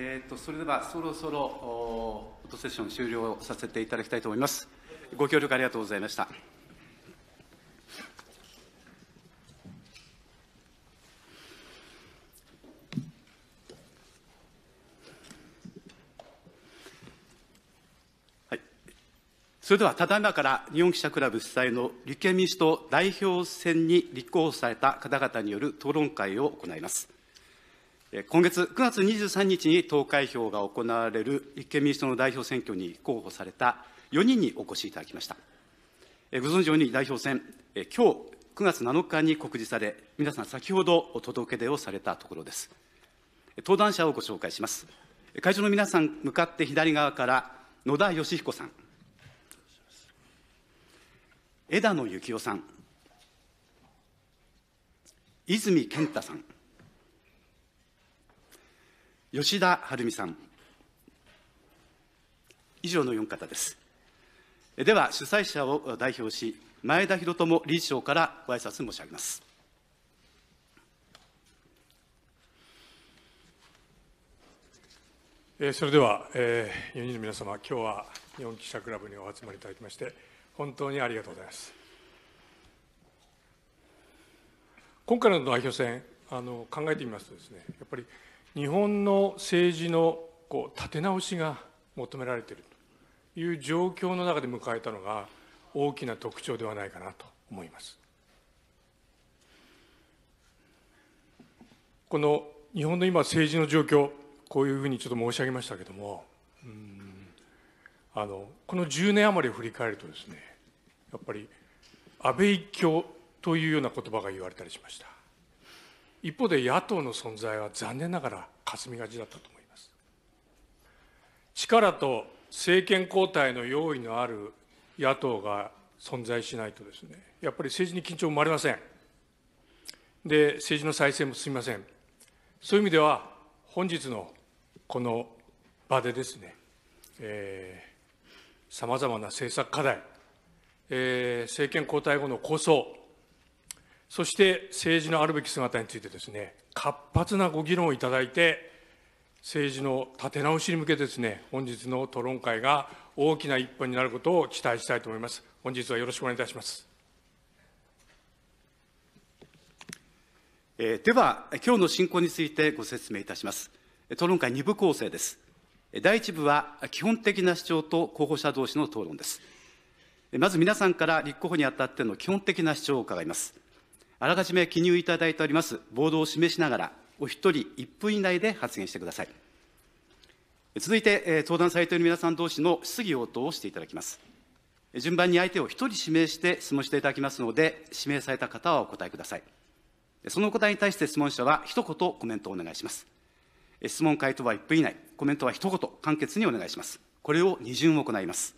えーと、それではそろそろおフォトセッション終了させていただきたいと思います。ご協力ありがとうございました。はい、それではただいまから日本記者クラブ主催の立憲民主党代表選に立候補された方々による討論会を行います。今月9月23日に投開票が行われる立憲民主党の代表選挙に候補された4人にお越しいただきました。ご存知ように代表選、きょう9月7日に告示され、皆さん先ほどお届け出をされたところです。登壇者をご紹介します。会場の皆さん、向かって左側から野田義彦さん、枝野幸男さん、泉健太さん、吉田晴美さん。以上の4方です。では、主催者を代表し、前田博友理事長からご挨拶申し上げます。それでは、えー、4人の皆様、今日は日本記者クラブにお集まりいただきまして、本当にありがとうございます。今回の代表選、あの考えてみますとですね、やっぱり日本の政治のこう立て直しが求められているという状況の中で迎えたのが大きな特徴ではないかなと思います。この日本の今政治の状況こういうふうにちょっと申し上げましたけどもあのこの10年余りを振り返るとですねやっぱり安倍一強というような言葉が言われたりしました一方で野党の存在は残念ながら霞がちだったと思います力と政権交代の用意のある野党が存在しないとですねやっぱり政治に緊張生まれませんで政治の再生も進みませんそういう意味では本日のこの場でですねさまざまな政策課題、えー、政権交代後の構想そして政治のあるべき姿についてですね、活発なご議論をいただいて、政治の立て直しに向けてですね、本日の討論会が大きな一歩になることを期待したいと思います。本日はよろしくお願いいたします。えー、では、今日の進行についてご説明いたします。討論会2部構成です。第1部は、基本的な主張と候補者同士の討論です。まず皆さんから立候補にあたっての基本的な主張を伺います。あらかじめ記入いただいておりますボードを示しながら、お一人1分以内で発言してください。続いて、え登壇されている皆さん同士の質疑応答をしていただきます。順番に相手を1人指名して質問していただきますので、指名された方はお答えください。その答えに対して質問者は一言コメントをお願いします。質問回答は1分以内、コメントは一言簡潔にお願いします。これを二巡行います。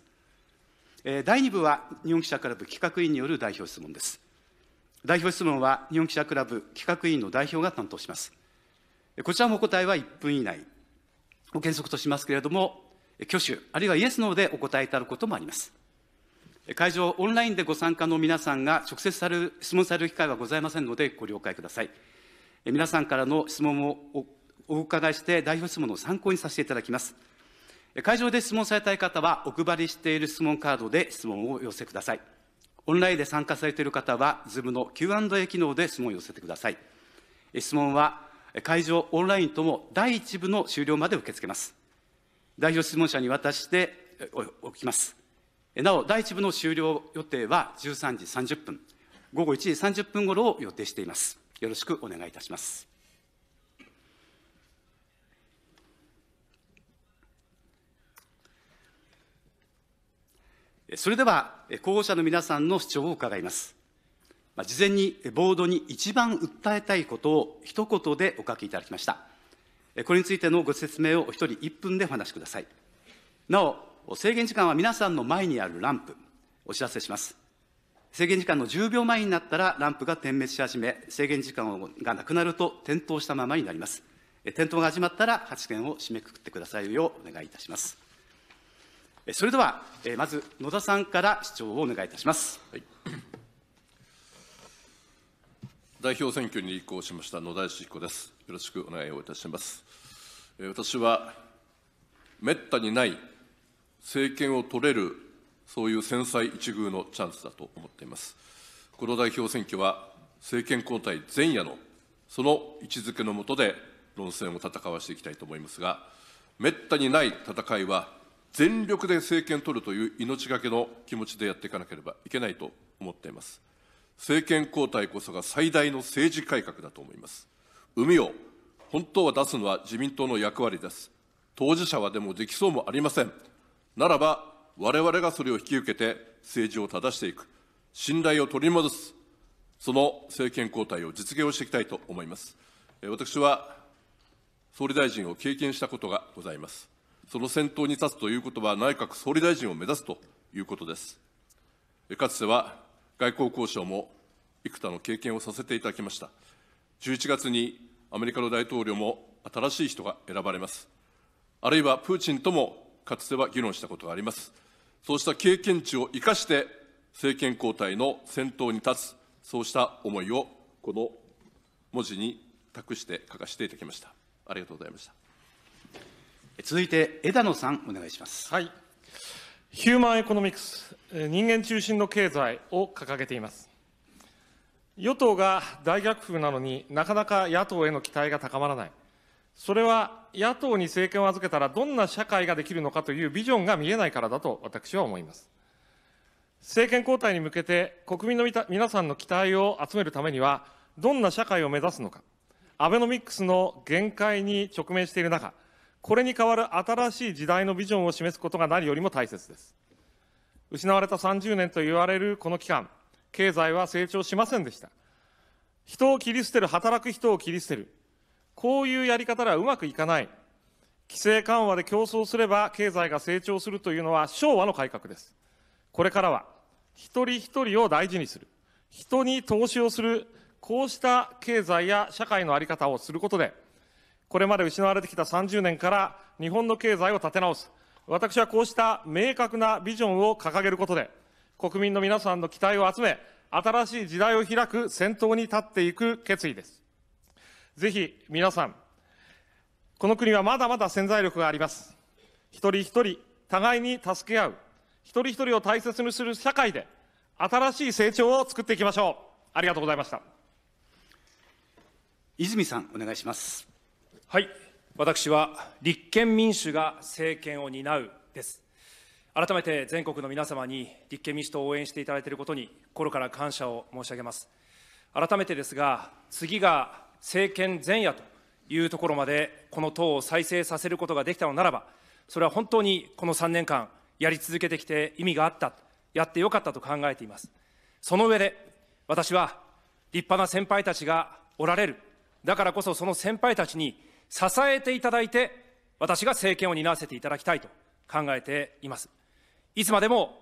第2部は日本記者クラブ企画委員による代表質問です。代表質問は日本記者クラブ企画委員の代表が担当します。こちらもお答えは1分以内を原則としますけれども、挙手、あるいはイエス・ノーでお答えいただくこともあります。会場、オンラインでご参加の皆さんが直接される質問される機会はございませんので、ご了解ください。皆さんからの質問をお伺いして、代表質問の参考にさせていただきます。会場で質問されたい方は、お配りしている質問カードで質問をお寄せください。オンラインで参加されている方は、Zoom の Q&A 機能で質問を寄せてください。質問は、会場、オンラインとも第1部の終了まで受け付けます。代表質問者に渡しておきます。なお、第1部の終了予定は13時30分、午後1時30分ごろを予定しています。よろしくお願いいたします。それでは候補者の皆さんの主張を伺います。事前にボードに一番訴えたいことを一言でお書きいただきました。これについてのご説明をお一人1分でお話しください。なお、制限時間は皆さんの前にあるランプ、お知らせします。制限時間の10秒前になったらランプが点滅し始め、制限時間がなくなると点灯したままになります。点灯が始まったら発言を締めくくってくださいようお願いいたします。それでは、まず野田さんから主張をお願いいたします。はい、代表選挙に移行しました野田義彦です。よろしくお願いをいたします。私は、めったにない政権を取れる、そういう繊細一遇のチャンスだと思っています。この代表選挙は、政権交代前夜の、その位置づけの下で論戦を戦わしていきたいと思いますが、めったにない戦いは、全力で政権取るという命がけの気持ちでやっていかなければいけないと思っています。政権交代こそが最大の政治改革だと思います。海を本当は出すのは自民党の役割です。当事者はでもできそうもありません。ならば、我々がそれを引き受けて政治を正していく、信頼を取り戻す、その政権交代を実現をしていきたいと思います。私は総理大臣を経験したことがございます。その先頭に立つということは、内閣総理大臣を目指すということです。かつては外交交渉も幾多の経験をさせていただきました。11月にアメリカの大統領も新しい人が選ばれます。あるいはプーチンともかつては議論したことがあります。そうした経験値を生かして、政権交代の先頭に立つ、そうした思いをこの文字に託して書かせていただきました。ありがとうございました。続いて枝野さんお願いします。はい。ヒューマンエコノミクス、人間中心の経済を掲げています。与党が大逆風なのになかなか野党への期待が高まらない。それは野党に政権を預けたらどんな社会ができるのかというビジョンが見えないからだと私は思います。政権交代に向けて国民の皆さんの期待を集めるためには、どんな社会を目指すのか、アベノミックスの限界に直面している中、これに代わる新しい時代のビジョンを示すことが何よりも大切です。失われた30年と言われるこの期間、経済は成長しませんでした。人を切り捨てる、働く人を切り捨てる。こういうやり方ではうまくいかない。規制緩和で競争すれば経済が成長するというのは昭和の改革です。これからは、一人一人を大事にする。人に投資をする。こうした経済や社会の在り方をすることで、これまで失われてきた30年から日本の経済を立て直す、私はこうした明確なビジョンを掲げることで、国民の皆さんの期待を集め、新しい時代を開く先頭に立っていく決意です。ぜひ皆さん、この国はまだまだ潜在力があります。一人一人、互いに助け合う、一人一人を大切にする社会で、新しい成長を作っていきましょう。ありがとうございました。泉さん、お願いします。はい、私は立憲民主が政権を担うです。改めて全国の皆様に立憲民主党を応援していただいていることに心から感謝を申し上げます。改めてですが、次が政権前夜というところまでこの党を再生させることができたのならば、それは本当にこの3年間やり続けてきて意味があった、やってよかったと考えています。その上で、私は立派な先輩たちがおられる、だからこそその先輩たちに支えていただいて、私が政権を担わせていただきたいと考えています。いつまでも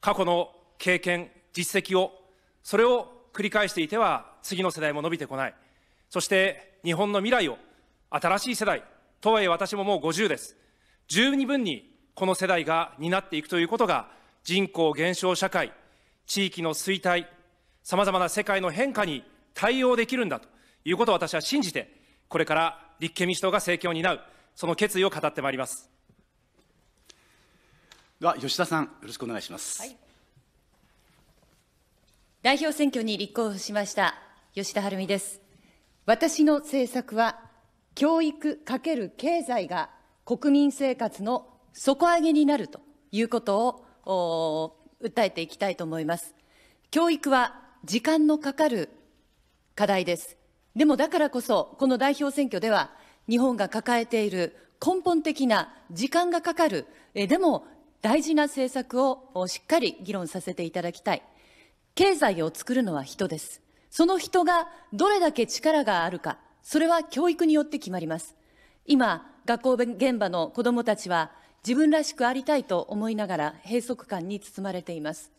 過去の経験、実績を、それを繰り返していては、次の世代も伸びてこない。そして、日本の未来を、新しい世代、とはいえ私ももう50です。十二分にこの世代が担っていくということが、人口減少社会、地域の衰退、さまざまな世界の変化に対応できるんだということを私は信じて、これから立憲民主党が政権を担う、その決意を語ってまいります。では吉田さん、よろしくお願いします。はい、代表選挙に立候補しました吉田晴美です。私の政策は教育かける経済が国民生活の底上げになるということを訴えていきたいと思います。教育は時間のかかる課題です。でもだからこそ、この代表選挙では、日本が抱えている根本的な時間がかかる、えでも大事な政策をしっかり議論させていただきたい。経済を作るのは人です。その人がどれだけ力があるか、それは教育によって決まります。今、学校現場の子どもたちは、自分らしくありたいと思いながら閉塞感に包まれています。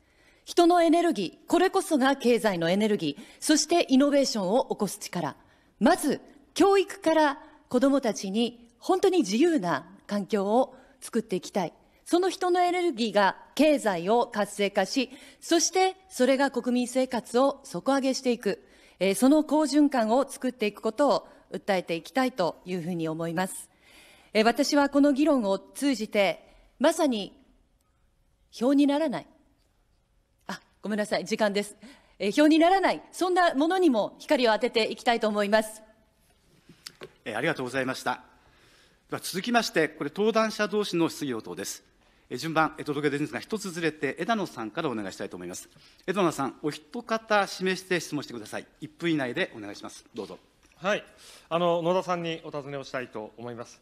人のエネルギー、これこそが経済のエネルギー、そしてイノベーションを起こす力。まず、教育から子どもたちに本当に自由な環境を作っていきたい。その人のエネルギーが経済を活性化し、そしてそれが国民生活を底上げしていく、えー、その好循環を作っていくことを訴えていきたいというふうに思います。えー、私はこの議論を通じて、まさに表にならない、ごめんなさい、時間です。えー、表にならない、そんなものにも光を当てていきたいと思います。えー、ありがとうございました。では続きまして、これ、登壇者同士の質疑応答です。えー、順番、えー、届け出ですが、一つずれて枝野さんからお願いしたいと思います。枝野さん、お一方示して質問してください。1分以内でお願いします。どうぞ。はい、あの野田さんにお尋ねをしたいと思います。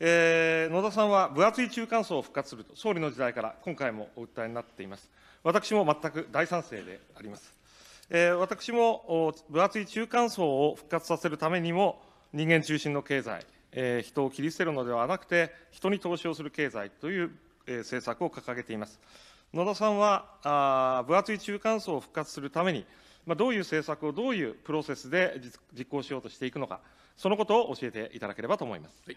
えー、野田さんは分厚い中間層を復活すると、総理の時代から今回もお訴えになっています。私も全く大賛成であります。えー、私も分厚い中間層を復活させるためにも、人間中心の経済、えー、人を切り捨てるのではなくて、人に投資をする経済という、えー、政策を掲げています。野田さんはあ、分厚い中間層を復活するために、まあ、どういう政策をどういうプロセスで実行しようとしていくのか、そのことを教えていただければと思います。はい、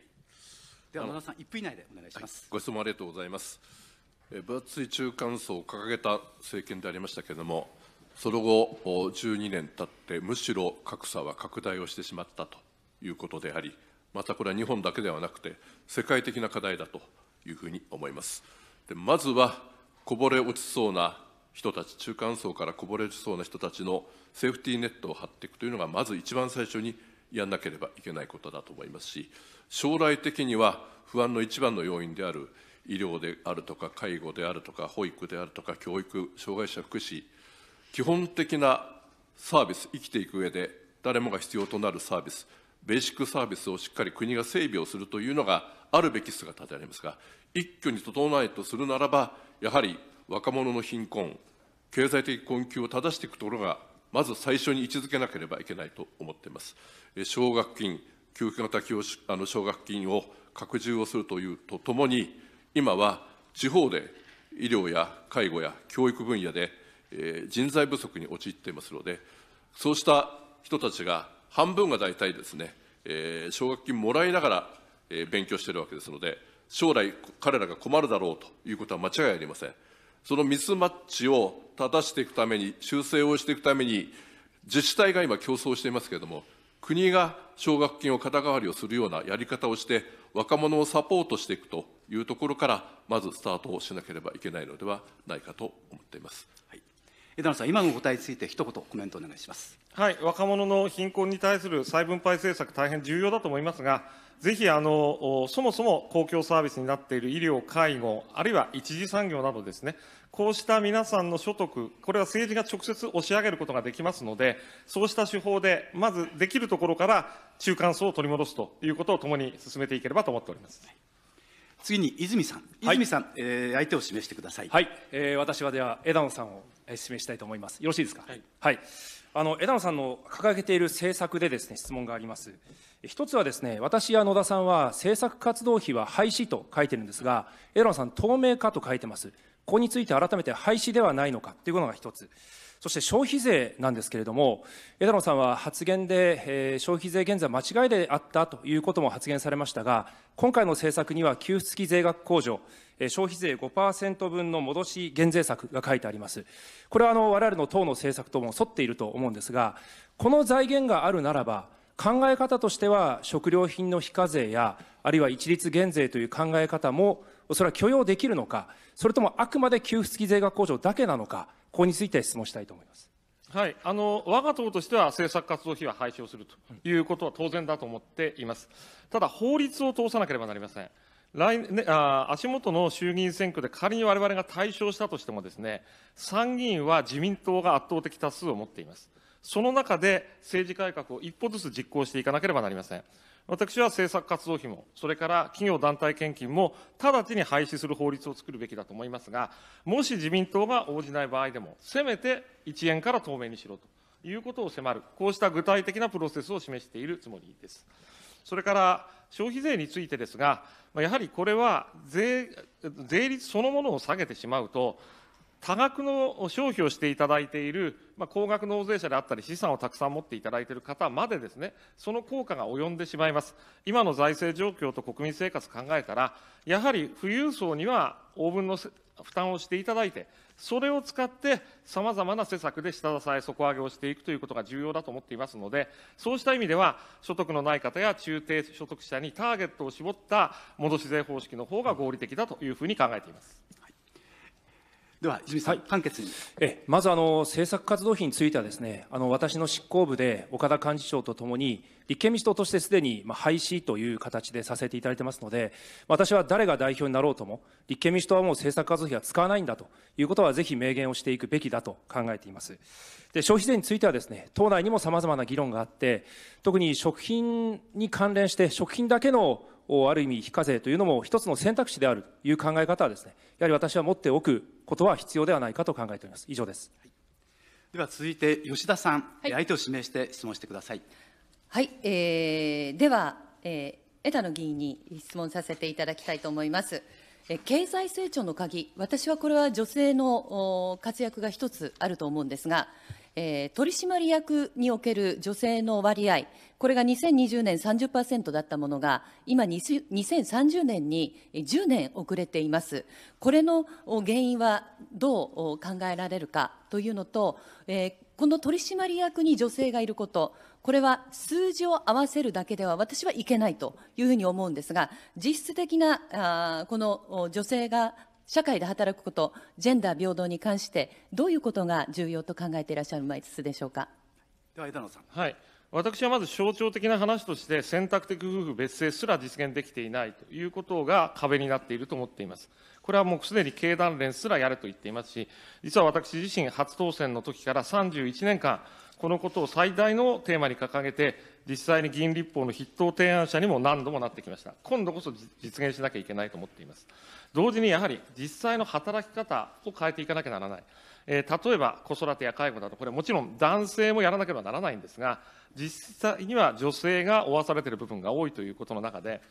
では野田さん、1分以内でお願いします、ご質問ありがとうございます。分厚い中間層を掲げた政権でありましたけれども、その後、12年経って、むしろ格差は拡大をしてしまったということであり、またこれは日本だけではなくて、世界的な課題だというふうに思います。でまずは、こぼれ落ちそうな人たち、中間層からこぼれ落ちそうな人たちのセーフティーネットを張っていくというのが、まず一番最初にやんなければいけないことだと思いますし、将来的には不安の一番の要因である、医療であるとか介護であるとか保育であるとか教育障害者福祉基本的なサービス生きていく上で誰もが必要となるサービスベーシックサービスをしっかり国が整備をするというのがあるべき姿でありますが一挙に整えとするならばやはり若者の貧困経済的困窮を正していくところがまず最初に位置づけなければいけないと思っています。奨学金給付型奨学金を拡充をするというとともに今は地方で医療や介護や教育分野で人材不足に陥っていますので、そうした人たちが半分が大体ですね、奨学金もらいながら勉強しているわけですので、将来、彼らが困るだろうということは間違いありません。そのミスマッチを正していくために、修正をしていくために、自治体が今、競争していますけれども、国が奨学金を肩代わりをするようなやり方をして、若者をサポートしていくというところから、まずスタートをしなければいけないのではないかと思っています。はい枝野さん、今のお答えについて、一言コメントお願いします、はい、若者の貧困に対する再分配政策、大変重要だと思いますが、ぜひあのそもそも公共サービスになっている医療、介護、あるいは一次産業などですね、こうした皆さんの所得、これは政治が直接押し上げることができますので、そうした手法で、まずできるところから中間層を取り戻すということをともに進めていければと思っております。次に泉さん、泉さん、はい、えー、相手を示してください。はい、えー、私はでは枝野さんを示したいと思います。よろしいですか。はい、はい、あの枝野さんの掲げている政策でですね質問があります。一つはですね、私や野田さんは政策活動費は廃止と書いてるんですが、枝野さん透明化と書いてます。ここについて改めて廃止ではないのかということが一つ。そして消費税なんですけれども、枝野さんは発言で、えー、消費税減税は間違いであったということも発言されましたが、今回の政策には給付付き税額控除、えー、消費税5%分の戻し減税策が書いてあります。これはあの我々の党の政策とも沿っていると思うんですが、この財源があるならば、考え方としては食料品の非課税や、あるいは一律減税という考え方も、それは許容できるのか、それともあくまで給付付き税額控除だけなのか、ここについて質問したいと思います。はい、あの我が党としては政策活動費は廃止をするということは当然だと思っています。ただ、法律を通さなければなりません。来ね、あ足元の衆議院選挙で仮にわれわれが大勝したとしてもです、ね、参議院は自民党が圧倒的多数を持っています。その中で政治改革を一歩ずつ実行していかなければなりません。私は政策活動費も、それから企業団体献金も直ちに廃止する法律を作るべきだと思いますが、もし自民党が応じない場合でも、せめて1円から透明にしろということを迫る、こうした具体的なプロセスを示しているつもりです。それから消費税についてですが、やはりこれは税税率そのものを下げてしまうと、多額の消費をしていただいている、まあ、高額納税者であったり、資産をたくさん持っていただいている方までですね、その効果が及んでしまいます。今の財政状況と国民生活を考えたら、やはり富裕層には応分の負担をしていただいて、それを使って、さまざまな施策で下支え、底上げをしていくということが重要だと思っていますので、そうした意味では、所得のない方や中低所得者にターゲットを絞った戻し税方式の方が合理的だというふうに考えています。では泉さん、はい、簡にえまずあの政策活動費についてはですねあの私の執行部で岡田幹事長とともに立憲民主党としてすでに廃止という形でさせていただいてますので私は誰が代表になろうとも立憲民主党はもう政策活動費は使わないんだということはぜひ明言をしていくべきだと考えていますで消費税についてはですね党内にもさまざまな議論があって特に食品に関連して食品だけのある意味非課税というのも一つの選択肢であるという考え方はですねやはり私は持っておくことは必要ではないかと考えております。以上です。はい、では続いて吉田さん、はい、相手を指名して質問してください。はい、えー、では、えー、枝野議員に質問させていただきたいと思います。経済成長の鍵、私はこれは女性の活躍が一つあると思うんですが、えー、取締役における女性の割合、これが2020年30%だったものが、今、2030年に10年遅れています。これの原因はどう考えられるかというのと、えーこの取締役に女性がいること、これは数字を合わせるだけでは私はいけないというふうに思うんですが、実質的なあこの女性が社会で働くこと、ジェンダー平等に関して、どういうことが重要と考えていらっしゃるいつでしょうか。では枝野さん。はい。私はまず象徴的な話として、選択的夫婦別姓すら実現できていないということが壁になっていると思っています。これはもうすでに経団連すらやれと言っていますし、実は私自身、初当選の時から31年間、このことを最大のテーマに掲げて、実際に議員立法の筆頭提案者にも何度もなってきました。今度こそ実現しなきゃいけないと思っています。同時にやはり実際の働き方を変えていかなきゃならない。え例えば子育てや介護だと、これもちろん男性もやらなければならないんですが、実際には女性が負わされている部分が多いということの中で、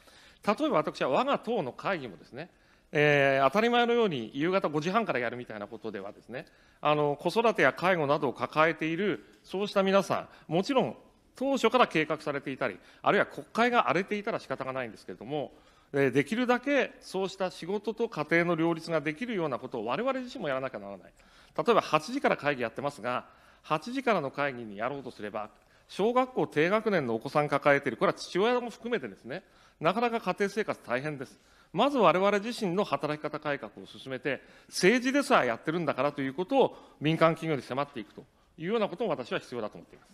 例えば私は我が党の会議もですね、えー、当たり前のように夕方5時半からやるみたいなことではですね、あの子育てや介護などを抱えている、そうした皆さん、もちろん当初から計画されていたり、あるいは国会が荒れていたら仕方がないんですけれども、できるだけそうした仕事と家庭の両立ができるようなことを我々自身もやらなきゃならない。例えば8時から会議やってますが、8時からの会議にやろうとすれば、小学校低学年のお子さん抱えている、これは父親も含めてですね、なかなか家庭生活大変です。まず我々自身の働き方改革を進めて、政治でさえやってるんだからということを民間企業に迫っていくというようなことも私は必要だと思っています。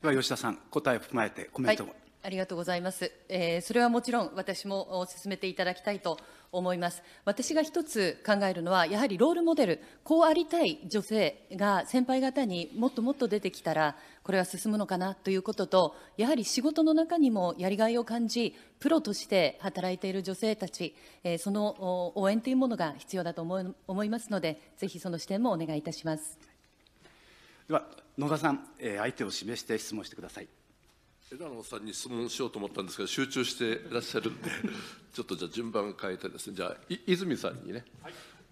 では吉田さん、答えを踏まえてコメントを、はいありがとうございます、えー、それはもちろん私も進めていただきたいと思います私が一つ考えるのはやはりロールモデルこうありたい女性が先輩方にもっともっと出てきたらこれは進むのかなということとやはり仕事の中にもやりがいを感じプロとして働いている女性たち、えー、その応援というものが必要だと思思いますのでぜひその視点もお願いいたしますでは野田さん、えー、相手を示して質問してください枝野さんに質問しようと思ったんですが、集中していらっしゃるんで、ちょっとじゃあ、順番変えてですね、じゃあ、泉さんにね、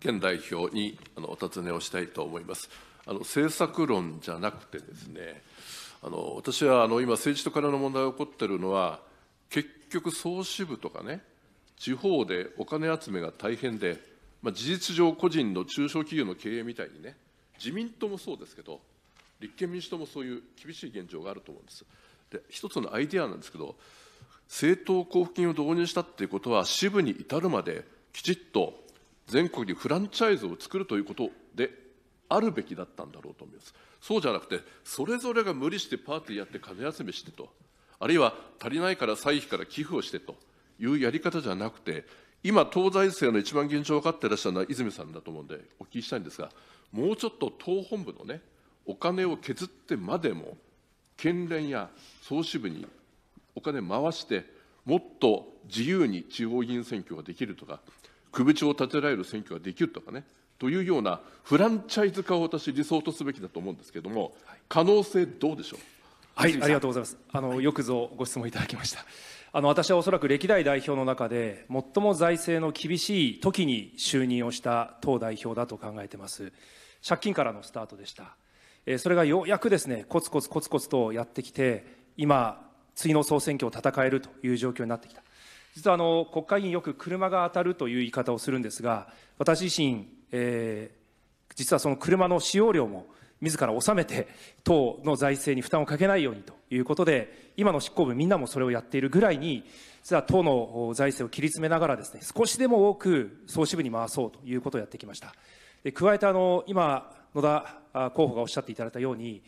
県代表にあのお尋ねをしたいと思います。あの政策論じゃなくてですね、あの私はあの今、政治とカネの問題が起こってるのは、結局、総支部とかね、地方でお金集めが大変で、まあ、事実上、個人の中小企業の経営みたいにね、自民党もそうですけど、立憲民主党もそういう厳しい現状があると思うんです。で一つのアイデアなんですけど政党交付金を導入したっていうことは支部に至るまできちっと全国にフランチャイズを作るということであるべきだったんだろうと思います。そうじゃなくて、それぞれが無理してパーティーやって金集めしてと、あるいは足りないから歳費から寄付をしてというやり方じゃなくて、今、東西政の一番現状を分かっていらっしゃるのは泉さんだと思うんで、お聞きしたいんですが、もうちょっと党本部のね、お金を削ってまでも、県連や総支部にお金回して、もっと自由に地方議員選挙ができるとか、区部長を立てられる選挙ができるとかね、というようなフランチャイズ化を私、理想とすべきだと思うんですけれども、可能性、どうでしょう。はい、ありがとうございます。あの、よくぞご質問いただきました。あの、私はおそらく歴代代表の中で、最も財政の厳しい時に就任をした党代表だと考えてます。借金からのスタートでした。それがようやくですね、コツコツコツコツとやってきて、今、次の総選挙を戦えるという状況になってきた。実はあの国会議員よく車が当たるという言い方をするんですが、私自身、えー、実はその車の使用量も自ら納めて、党の財政に負担をかけないようにということで、今の執行部みんなもそれをやっているぐらいに、実は党の財政を切り詰めながらですね、少しでも多く総支部に回そうということをやってきました。で加えてあの今野田候補がおっしゃっていただいたように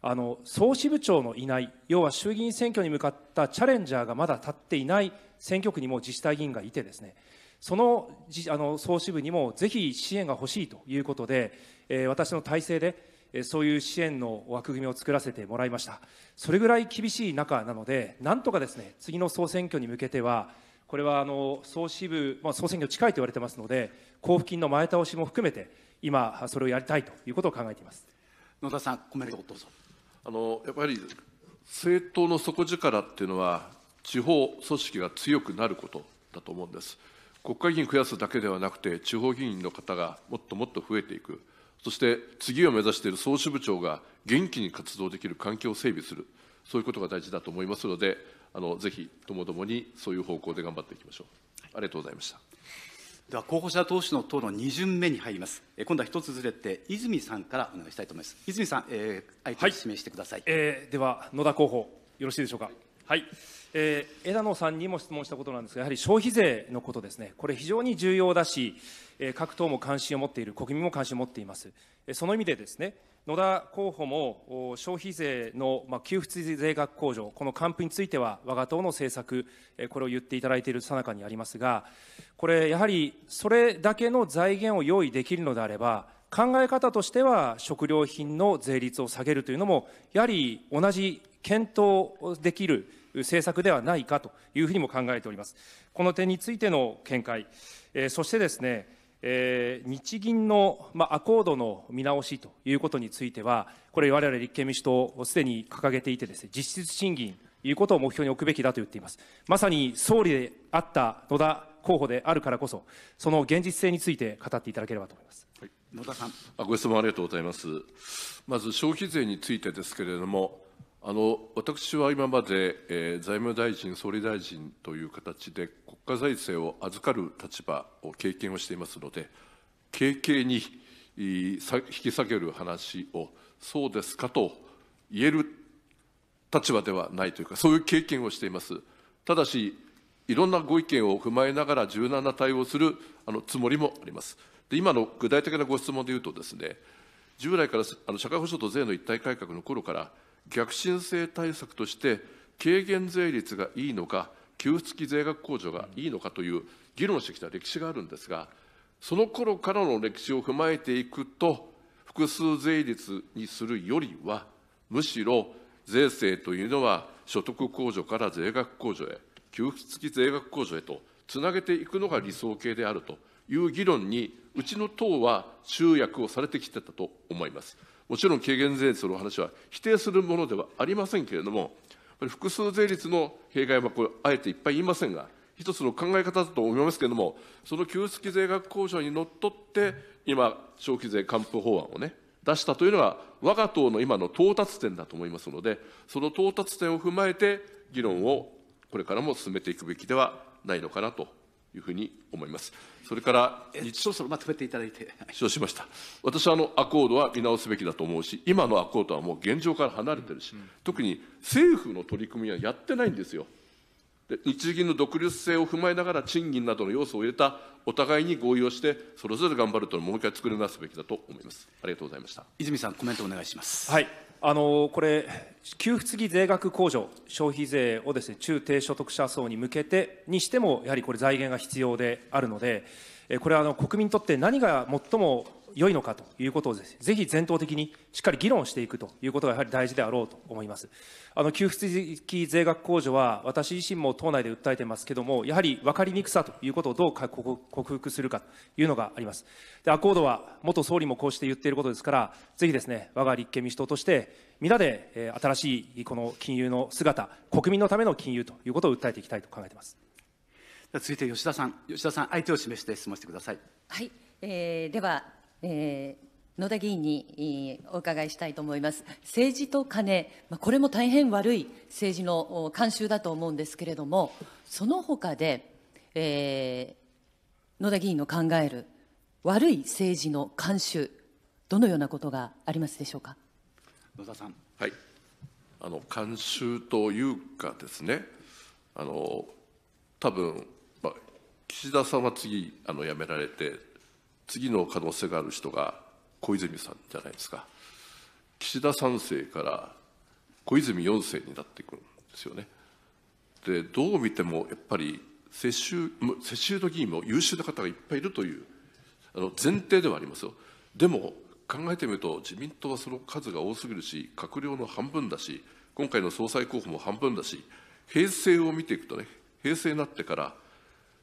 あの総支部長のいない要は衆議院選挙に向かったチャレンジャーがまだ立っていない選挙区にも自治体議員がいてですねそのあの総支部にもぜひ支援が欲しいということで、えー、私の体制で、えー、そういう支援の枠組みを作らせてもらいましたそれぐらい厳しい中なのでなんとかですね次の総選挙に向けてはこれはあの総支部、まあ、総選挙近いと言われてますので交付金の前倒しも含めて今それをやりたいということを考えています野田さんコメントをどうぞあのやっぱり政党の底力っていうのは地方組織が強くなることだと思うんです国会議員増やすだけではなくて地方議員の方がもっともっと増えていくそして次を目指している総支部長が元気に活動できる環境を整備するそういうことが大事だと思いますのであのぜひともどもにそういう方向で頑張っていきましょうありがとうございましたでは候補者同士の党の2巡目に入ります。え今度は1つずれて泉さんからお願いしたいと思います。泉さん、えー、相手を指名してください。はい、えー、では野田候補よろしいでしょうか。はい、えー、枝野さんにも質問したことなんですが、やはり消費税のことですね、これ、非常に重要だし、えー、各党も関心を持っている、国民も関心を持っています、えその意味でですね、野田候補も消費税の給付税額控除、この還付については、我が党の政策、これを言っていただいているさなかにありますが、これ、やはりそれだけの財源を用意できるのであれば、考え方としては食料品の税率を下げるというのも、やはり同じ検討できる政策ではないかというふうにも考えております。この点についての見解、えそしてですね、えー、日銀の、まあ、アコードの見直しということについては、これ、我々立憲民主党、すでに掲げていてです、ね、実質賃金いうことを目標に置くべきだと言っています。まさに総理であった野田候補であるからこそ、その現実性について語っていただければと思います。はい、野田さんご質問ありがとうございます。まず消費税についてですけれども、あの私は今まで、えー、財務大臣、総理大臣という形で、国家財政を預かる立場を経験をしていますので、軽々に引き下げる話を、そうですかと言える立場ではないというか、そういう経験をしています。ただし、いろんなご意見を踏まえながら柔軟な対応するあのつもりもあります。で今の具体的なご質問でいうとですね、従来からあの社会保障と税の一体改革の頃から、逆進性対策として軽減税率がいいのか給付付き税額控除がいいのかという議論してきた歴史があるんですがその頃からの歴史を踏まえていくと複数税率にするよりはむしろ税制というのは所得控除から税額控除へ給付付き税額控除へとつなげていくのが理想形であるという議論にうちの党は集約をされてきてたと思います。もちろん軽減税率の話は否定するものではありませんけれども、複数税率の弊害はこれ、あえていっぱい言いませんが、一つの考え方だと思いますけれども、その給付税額交渉にのっとって、今、消費税還付法案をね、出したというのが、我が党の今の到達点だと思いますので、その到達点を踏まえて、議論をこれからも進めていくべきではないのかなというふうに思います。それから、そろそろまとめていただいて。承知、しました。私はあのアコードは見直すべきだと思うし、今のアコードはもう現状から離れてるし、特に政府の取り組みはやってないんですよ。で日銀の独立性を踏まえながら賃金などの要素を入れたお互いに合意をしてそれぞれ頑張るというのをもう一回作り直すべきだと思いますありがとうございました泉さんコメントお願いしますはいあのこれ給付付き税額控除消費税をですね中低所得者層に向けてにしてもやはりこれ財源が必要であるのでこれはあの国民にとって何が最も良いのかということをです、ぜひ全頭的にしっかり議論していくということがやはり大事であろうと思います。あの給付付税額控除は私自身も党内で訴えてますけども、やはり分かりにくさということをどう克服するかというのがあります。で、アコードは元総理もこうして言っていることですから、ぜひですね、我が立憲民主党として、皆で、え新しいこの金融の姿、国民のための金融ということを訴えていきたいと考えています。続いて吉田さん、吉田さん、相手を示して質問してください。はい、えー、ではえー、野田議員にお伺いしたいと思います。政治とカネ、これも大変悪い政治の慣習だと思うんですけれども、その他で、えー、野田議員の考える悪い政治の慣習、どのようなことがありますでしょうか。野田さん。はい。あの慣習というかですね、あの多分、まあ、岸田さんは次あの辞められて次の可能性がある人が小泉さんじゃないですか。岸田3世から小泉4世になっていくんですよね。で、どう見てもやっぱり世襲、世襲の議員も優秀な方がいっぱいいるというあの前提ではありますよ。でも考えてみると自民党はその数が多すぎるし、閣僚の半分だし、今回の総裁候補も半分だし、平成を見ていくとね、平成になってから、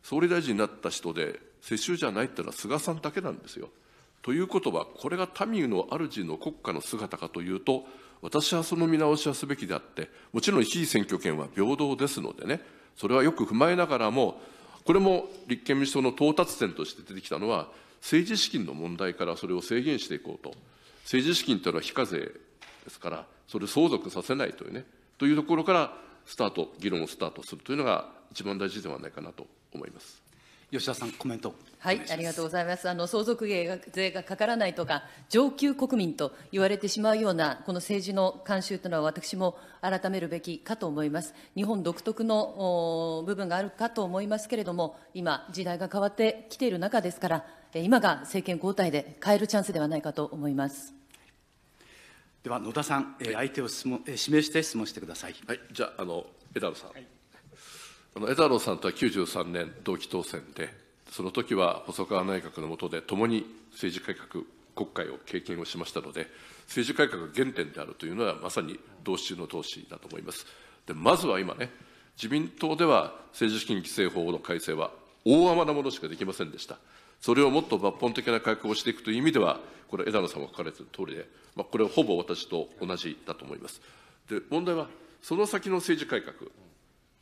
総理大臣になった人で、世襲じゃないってのは菅さんだけなんですよ。ということは、これが民の主の国家の姿かというと、私はその見直しはすべきであって、もちろん時選挙権は平等ですのでね、それはよく踏まえながらも、これも立憲民主党の到達点として出てきたのは、政治資金の問題からそれを制限していこうと、政治資金というのは非課税ですから、それを相続させないというね、というところからスタート、議論をスタートするというのが一番大事ではないかなと思います。吉田さん、コメント。はい、ありがとうございます。あの相続税がかからないとか、上級国民と言われてしまうようなこの政治の慣習というのは私も改めるべきかと思います。日本独特の部分があるかと思いますけれども、今時代が変わってきている中ですから、今が政権交代で変えるチャンスではないかと思います。では野田さん、え相手を質問、え指名して質問してください。はい、じゃあの枝野さん。はいあの江太郎さんとは93年同期当選で、その時は細川内閣の下で、共に政治改革国会を経験をしましたので、政治改革が原点であるというのは、まさに同志中の同志だと思います。でまずは今ね、自民党では政治資金規正法の改正は大甘なものしかできませんでした。それをもっと抜本的な改革をしていくという意味では、これ、枝野さんが書かれている通りで、まあ、これはほぼ私と同じだと思います。で問題は、その先の政治改革、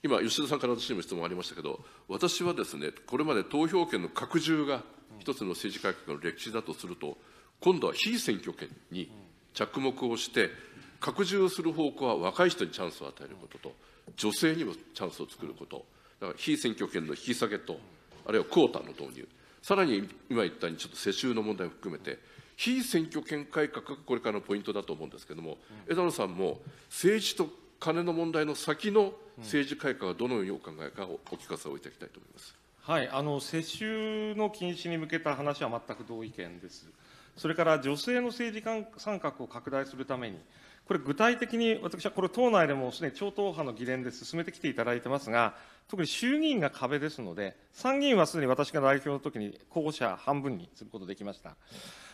今、吉田さんから私にも質問ありましたけど、私はですね、これまで投票権の拡充が一つの政治改革の歴史だとすると、今度は非選挙権に着目をして、拡充する方向は若い人にチャンスを与えることと、女性にもチャンスを作ること、だから非選挙権の引き下げと、あるいはクォーターの導入、さらに今言ったように、ちょっと世襲の問題も含めて、非選挙権改革がこれからのポイントだと思うんですけれども、枝野さんも政治と金の問題の先の政治改革はどのようにお考えかをお聞かせをいただきたいと思います。はい、あの世襲の禁止に向けた話は全く同意見です。それから女性の政治参画を拡大するために、これ、具体的に私はこれ、党内でもすでに超党派の議連で進めてきていただいてますが、特に衆議院が壁ですので、参議院はすでに私が代表の時に候補者半分にすることできました。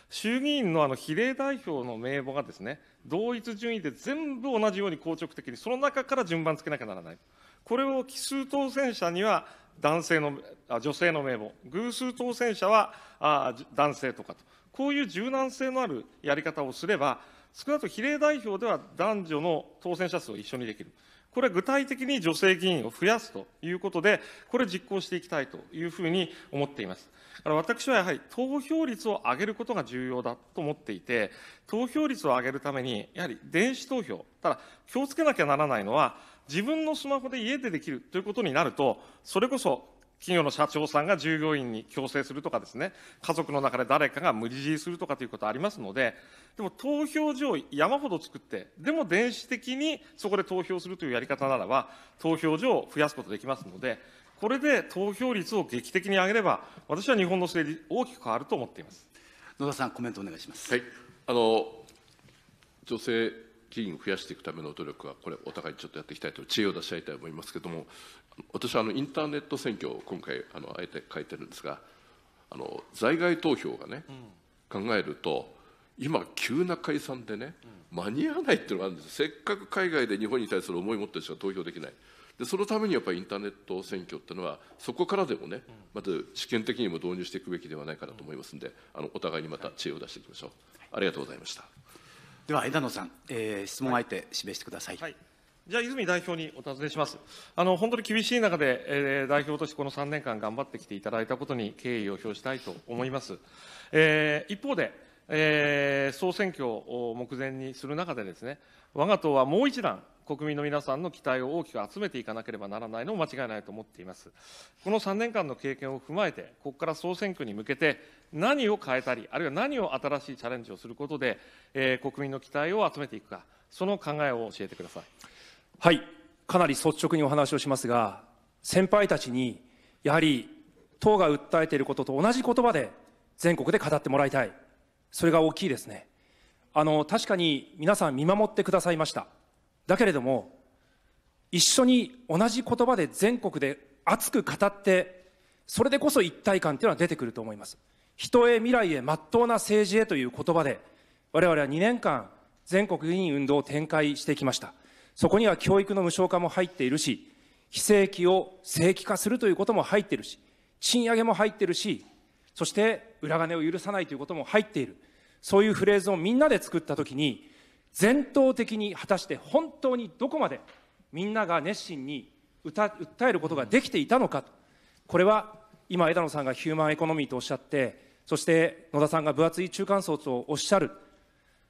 衆議院のあの比例代表の名簿がですね、同一順位で全部同じように硬直的に、その中から順番つけなきゃならない。これを奇数当選者には男性のあ女性の名簿、偶数当選者はあ男性とかと、こういう柔軟性のあるやり方をすれば、少なくとも比例代表では男女の当選者数を一緒にできる。これ具体的に女性議員を増やすということで、これ実行していきたいというふうに思っています。だか私はやはり投票率を上げることが重要だと思っていて、投票率を上げるために、やはり電子投票、ただ気をつけなきゃならないのは、自分のスマホで家でできるということになると、それこそ企業の社長さんが従業員に強制するとかですね、家族の中で誰かが無理強いするとかということありますので、でも投票所を山ほど作って、でも電子的にそこで投票するというやり方ならば、投票所を増やすことできますので、これで投票率を劇的に上げれば、私は日本の政治、大きく変わると思っています野田さん、コメントお願いします。はい、あの女性議員増やしていくための努力は、これ、お互いにちょっとやっていきたいと、知恵を出し合いたいと思いますけれども、私はあのインターネット選挙を今回あのあえて書いてるんですがあの在外投票がね、うん、考えると今急な解散でね、うん、間に合わないっていうのがあるんですせっかく海外で日本に対する思いを持ってる人が投票できないでそのためにやっぱりインターネット選挙っていうのはそこからでもね、まず試験的にも導入していくべきではないかなと思いますんであのお互いにまた知恵を出していきましょう、はい、ありがとうございましたでは枝野さん、えー、質問相手、は示してください、はいじゃあ、泉代表にお尋ねします。あの本当に厳しい中で、えー、代表としてこの3年間頑張ってきていただいたことに敬意を表したいと思います。えー、一方で、えー、総選挙を目前にする中でですね、我が党はもう一段、国民の皆さんの期待を大きく集めていかなければならないのも間違いないと思っています。この3年間の経験を踏まえて、ここから総選挙に向けて、何を変えたり、あるいは何を新しいチャレンジをすることで、えー、国民の期待を集めていくか、その考えを教えてください。はい、かなり率直にお話をしますが、先輩たちに、やはり党が訴えていることと同じ言葉で全国で語ってもらいたい、それが大きいですね。あの確かに皆さん見守ってくださいました。だけれども、一緒に同じ言葉で全国で熱く語って、それでこそ一体感というのは出てくると思います。人へ未来へまっとうな政治へという言葉で、我々は2年間、全国議員運動を展開してきました。そこには教育の無償化も入っているし、非正規を正規化するということも入っているし、賃上げも入っているし、そして裏金を許さないということも入っている。そういうフレーズをみんなで作ったときに、全頭的に果たして本当にどこまでみんなが熱心に訴えることができていたのかと。これは今枝野さんがヒューマンエコノミーとおっしゃって、そして野田さんが分厚い中間層とおっしゃる。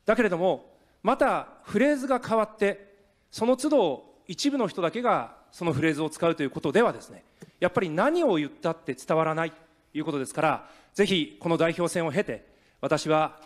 だけれども、またフレーズが変わって、その都度一部の人だけがそのフレーズを使うということではですねやっぱり何を言ったって伝わらないということですからぜひこの代表選を経て私は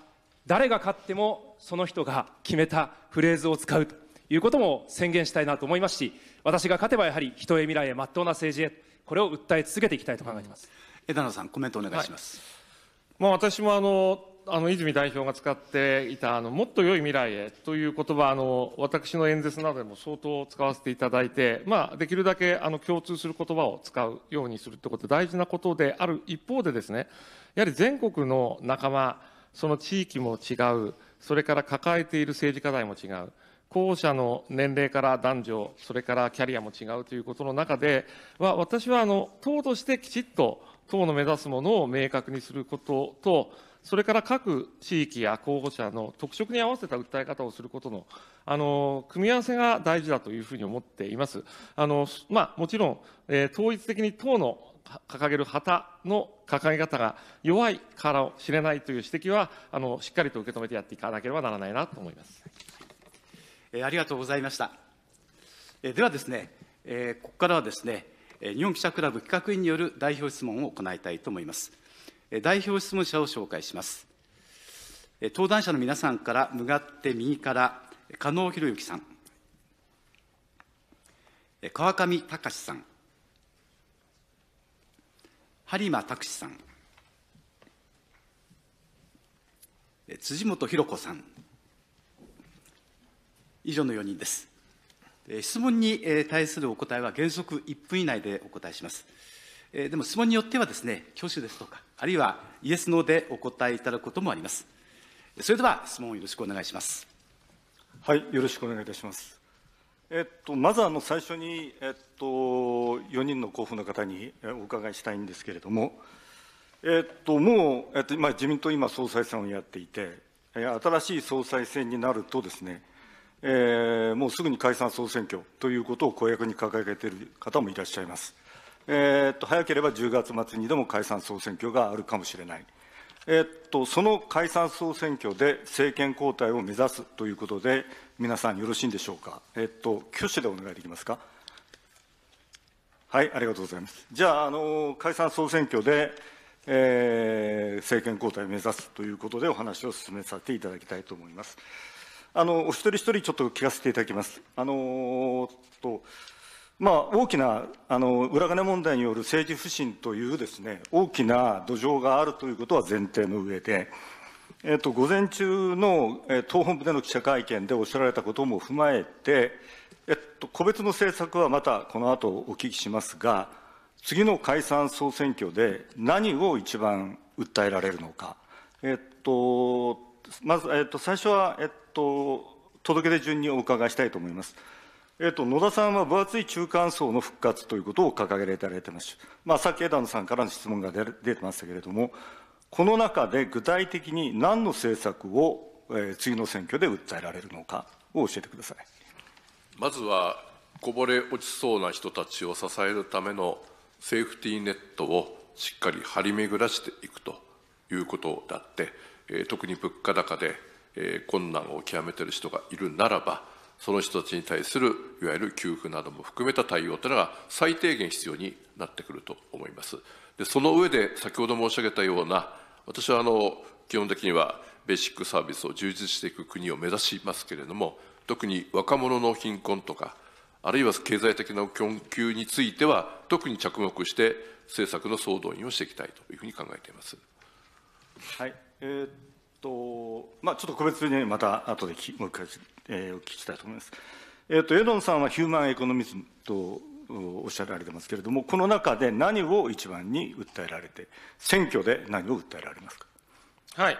誰が勝ってもその人が決めたフレーズを使うということも宣言したいなと思いますし私が勝てばやはり人へ未来へまっとうな政治へこれを訴え続けていきたいと考えています枝野さんコメントお願いします、はい、まあ、私もあのあの泉代表が使っていたあのもっと良い未来へという言葉あの私の演説などでも相当使わせていただいて、まあ、できるだけあの共通する言葉を使うようにするってこと大事なことである一方でですねやはり全国の仲間その地域も違うそれから抱えている政治課題も違う候補者の年齢から男女それからキャリアも違うということの中では私はあの党としてきちっと党の目指すものを明確にすることとそれから各地域や候補者の特色に合わせた訴え方をすることのあの組み合わせが大事だというふうに思っています。あのまあ、もちろん、えー、統一的に党の掲げる旗の掲げ方が弱いからを知れないという指摘はあの、しっかりと受け止めてやっていかなければならないなと思います。えー、ありがとうございました。えー、ではですね、えー、ここからはですね、え日本記者クラブ企画員による代表質問を行いたいと思います。代表質問者を紹介します。登壇者の皆さんから向かって右から、加納博之さん、川上隆さん、播磨拓司さん、辻元博子さん、以上の4人です。質問に対するお答えは原則1分以内でお答えします。えー、でも質問によってはですね、挙手ですとか、あるいはイエス・ノーでお答えいただくこともあります。それでは質問をよろしくお願いします。はい、よろしくお願いいたします。えっと、まずあの最初に、えっと、4人の候補の方にお伺いしたいんですけれども、えっと、もう、えっとまあ、自民党、今、総裁選をやっていて、新しい総裁選になるとですね、えー、もうすぐに解散・総選挙ということを公約に掲げている方もいらっしゃいます。えー、っと早ければ10月末にでも解散・総選挙があるかもしれない、えー、っとその解散・総選挙で政権交代を目指すということで、皆さんよろしいんでしょうか、えー、っと挙手でお願いできますか。はい、ありがとうございます。じゃあ、あの解散・総選挙で、えー、政権交代を目指すということでお話を進めさせていただきたいと思います。あのお一人一人ちょっと聞かせていただきます。あのとまあ、大きなあの裏金問題による政治不信というです、ね、大きな土壌があるということは前提の上で、えっと、午前中の、えー、党本部での記者会見でおっしゃられたことも踏まえて、えっと、個別の政策はまたこの後お聞きしますが、次の解散・総選挙で何を一番訴えられるのか、えっと、まず、えっと、最初は、えっと、届け出順にお伺いしたいと思います。えっと、野田さんは分厚い中間層の復活ということを掲げられてます。まあ、さっき枝野さんからの質問が出てましたけれども、この中で具体的に何の政策を、えー、次の選挙で訴えられるのかを教えてください。まずは、こぼれ落ちそうな人たちを支えるためのセーフティーネットをしっかり張り巡らしていくということだって、えー、特に物価高で、えー、困難を極めている人がいるならば、その人たちに対するいわゆる給付なども含めた対応というのが最低限必要になってくると思います。でその上で先ほど申し上げたような私はあの基本的にはベーシックサービスを充実していく国を目指しますけれども特に若者の貧困とかあるいは経済的な困窮については特に着目して政策の総動員をしていきたいというふうに考えています。はいえーとまあ、ちょっと個別にまた後でもう一回、えー、お聞きしたいと思います。えーと、とエドンさんはヒューマンエコノミズムとおっしゃられてますけれども、この中で何を一番に訴えられて、選挙で何を訴えられますか。はい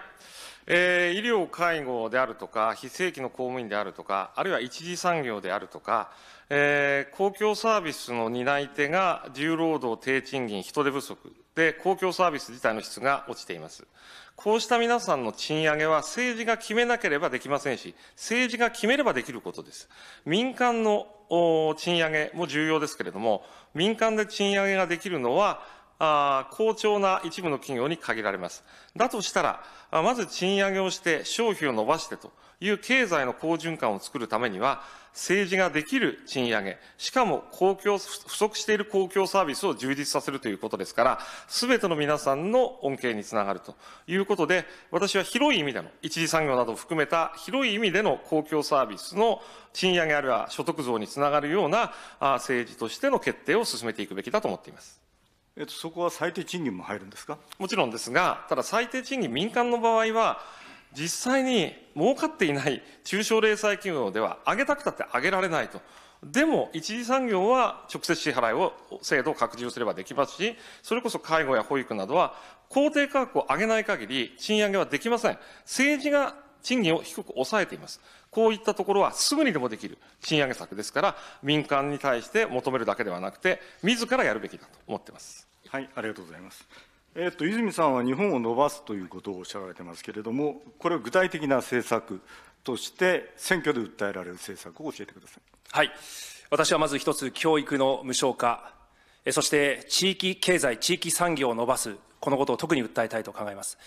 えー、医療、介護であるとか、非正規の公務員であるとか、あるいは一次産業であるとか、えー、公共サービスの担い手が重労働、低賃金、人手不足で、公共サービス自体の質が落ちています。こうした皆さんの賃上げは政治が決めなければできませんし、政治が決めればできることです。民間の賃上げも重要ですけれども、民間で賃上げができるのは、あ好調な一部の企業に限られます。だとしたら、まず賃上げをして、消費を伸ばしてという経済の好循環を作るためには、政治ができる賃上げ、しかも公共、不足している公共サービスを充実させるということですから、すべての皆さんの恩恵につながるということで、私は広い意味での、一次産業などを含めた広い意味での公共サービスの賃上げあるいは所得増につながるような政治としての決定を進めていくべきだと思っています。えっと、そこは最低賃金も入るんですかもちろんですが、ただ最低賃金、民間の場合は、実際に儲かっていない中小零細企業では上げたくたって上げられないと。でも、一次産業は直接支払いを、制度を拡充すればできますし、それこそ介護や保育などは、公定価格を上げない限り、賃上げはできません。政治が賃金を低く抑えています。こういったところはすぐにでもできる賃上げ策ですから、民間に対して求めるだけではなくて、自らやるべきだと思っています。はい、ありがとうございます。えっと、泉さんは日本を伸ばすということをおっしゃられてますけれども、これは具体的な政策として、選挙で訴えられる政策を教えてください。はい、私はまず一つ、教育の無償化、そして地域経済、地域産業を伸ばす、このことを特に訴えたいと考えます。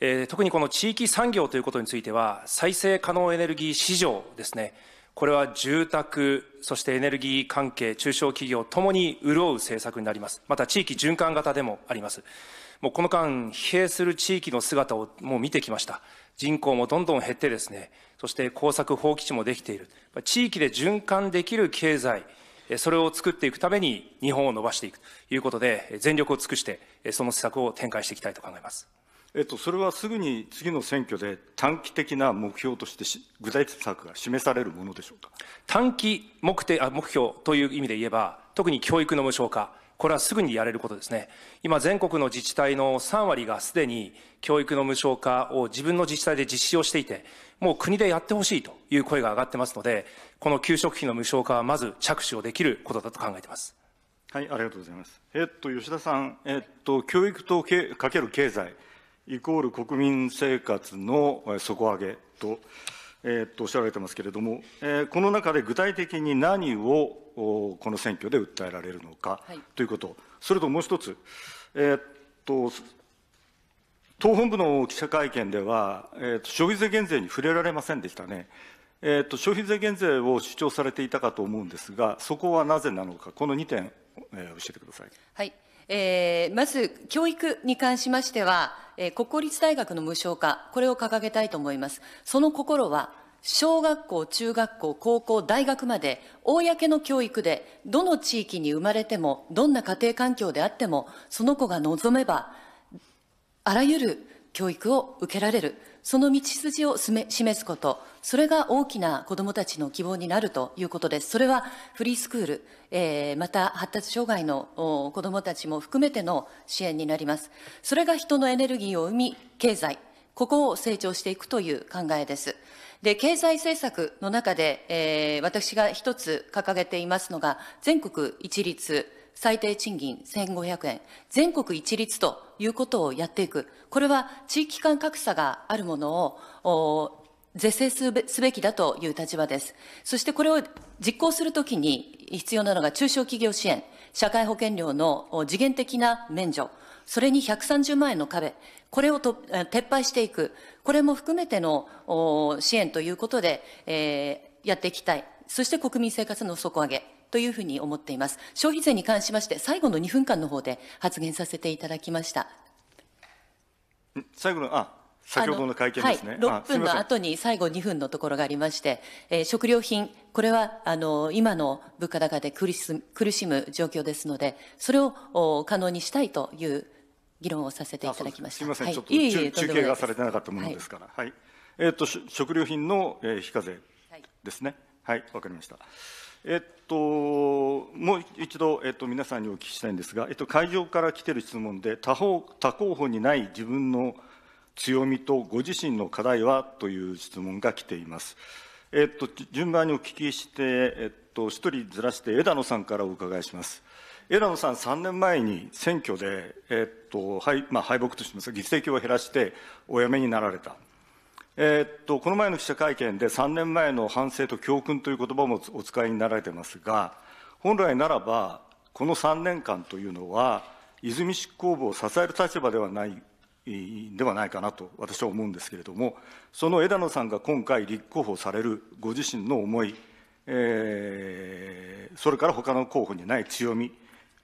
えー、特にこの地域産業ということについては、再生可能エネルギー市場ですね、これは住宅、そしてエネルギー関係、中小企業ともに潤う政策になります。また地域循環型でもあります。もうこの間、疲弊する地域の姿をもう見てきました。人口もどんどん減ってですね、そして耕作放棄地もできている。地域で循環できる経済、それを作っていくために日本を伸ばしていくということで、全力を尽くして、その施策を展開していきたいと考えます。えっと、それはすぐに次の選挙で短期的な目標として具体策が示されるものでしょうか短期目的あ目標という意味で言えば、特に教育の無償化、これはすぐにやれることですね。今、全国の自治体の3割がすでに教育の無償化を自分の自治体で実施をしていて、もう国でやってほしいという声が上がってますので、この給食費の無償化はまず着手をできることだと考えています。はい、ありがとうございます。えっと、吉田さん、えっと、教育とけかける経済、イコール国民生活の底上げと、えー、とおっしゃられてますけれども、えー、この中で具体的に何をこの選挙で訴えられるのか、はい、ということ、それともう一つ、えー、と党本部の記者会見では、えーと、消費税減税に触れられませんでしたね。えーと、と消費税減税を主張されていたかと思うんですが、そこはなぜなのか、この2点、えー、教えてください。はいえー、まず教育に関しましては、えー、国公立大学の無償化、これを掲げたいと思います。その心は、小学校、中学校、高校、大学まで、公の教育で、どの地域に生まれても、どんな家庭環境であっても、その子が望めば、あらゆる教育を受けられる、その道筋を示すこと、それが大きな子どもたちの希望になるということです。それはフリースクール、えー、また発達障害の子どもたちも含めての支援になります。それが人のエネルギーを生み、経済、ここを成長していくという考えです。で、経済政策の中で、えー、私が一つ掲げていますのが、全国一律、最低賃金1500円、全国一律ということをやっていく、これは地域間格差があるものを是正すべきだという立場です。そしてこれを実行するときに必要なのが中小企業支援、社会保険料の次元的な免除、それに130万円の壁、これをと撤廃していく、これも含めての支援ということで、えー、やっていきたい、そして国民生活の底上げ。というふうに思っています。消費税に関しまして、最後の2分間の方で発言させていただきました。最後の、あ、先ほどの会見ですね。はい、6分の後に最後2分のところがありまして、えー、食料品、これは、あの、今の物価高で苦し苦しむ状況ですので、それを可能にしたいという議論をさせていただきました。すみません、はい、ちょっと中継がされてなかったものですから。はい。はい、えっ、と、食料品の、えー、非課税ですね。はい、わ、かりました。えっと、もう一度、えっと、皆さんにお聞きしたいんですが、えっと、会場から来てる質問で他方、他候補にない自分の強みとご自身の課題はという質問が来ています。えっと、順番にお聞きして、えっと、一人ずらして枝野さんからお伺いします。枝野さん、3年前に選挙で、えっとはいまあ、敗北としますが、議席を減らしてお辞めになられた。えー、っとこの前の記者会見で3年前の反省と教訓という言葉もお使いになられてますが、本来ならば、この3年間というのは、泉執行部を支える立場ではないではないかなと私は思うんですけれども、その枝野さんが今回立候補されるご自身の思い、えー、それから他の候補にない強み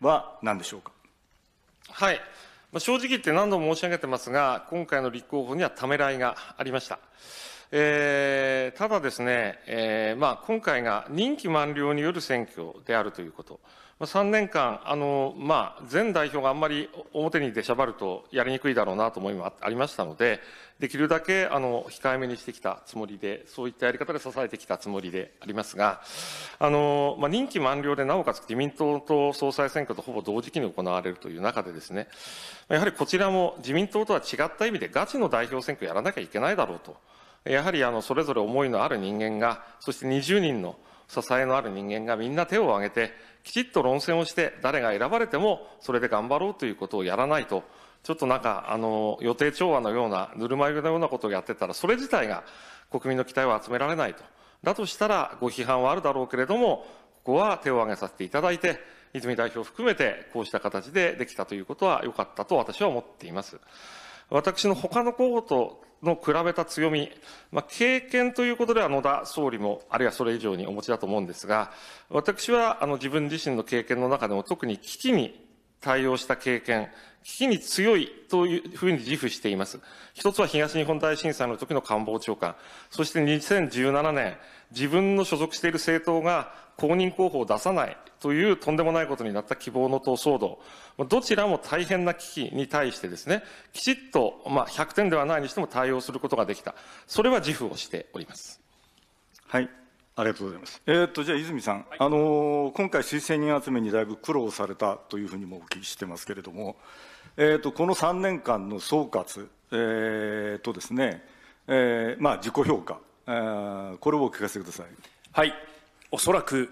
は何でしょうか。はいまあ、正直言って何度も申し上げてますが、今回の立候補にはためらいがありました。えー、ただですね、えーまあ、今回が任期満了による選挙であるということ。3年間、あのまあ、前代表があんまり表に出しゃばるとやりにくいだろうなと思いもありましたので、できるだけあの控えめにしてきたつもりで、そういったやり方で支えてきたつもりでありますが、あのまあ、任期満了でなおかつ自民党と総裁選挙とほぼ同時期に行われるという中で、ですねやはりこちらも自民党とは違った意味で、ガチの代表選挙やらなきゃいけないだろうと、やはりあのそれぞれ思いのある人間が、そして20人の支えのある人間がみんな手を挙げて、きちっと論戦をして、誰が選ばれても、それで頑張ろうということをやらないと、ちょっとなんか、あの、予定調和のような、ぬるま湯のようなことをやってたら、それ自体が国民の期待を集められないと。だとしたら、ご批判はあるだろうけれども、ここは手を挙げさせていただいて、泉代表を含めて、こうした形でできたということは良かったと私は思っています。私の他の候補との比べた強み、まあ、経験ということでは野田総理も、あるいはそれ以上にお持ちだと思うんですが、私はあの自分自身の経験の中でも、特に危機に対応した経験、危機に強いというふうに自負しています。一つは東日本大震災の時の官房長官、そして2017年、自分の所属している政党が公認候補を出さないというとんでもないことになった希望の党騒動、どちらも大変な危機に対してですね、きちっと、まあ、100点ではないにしても対応することができた。それは自負をしております。はい。ありがとうございます。えー、っと、じゃあ、泉さん、はい、あのー、今回推薦人集めにだいぶ苦労されたというふうにもお聞きしてますけれども、えー、っと、この3年間の総括、えー、とですね、えー、まあ、自己評価、えー、これをお聞かせください。はい。おそらく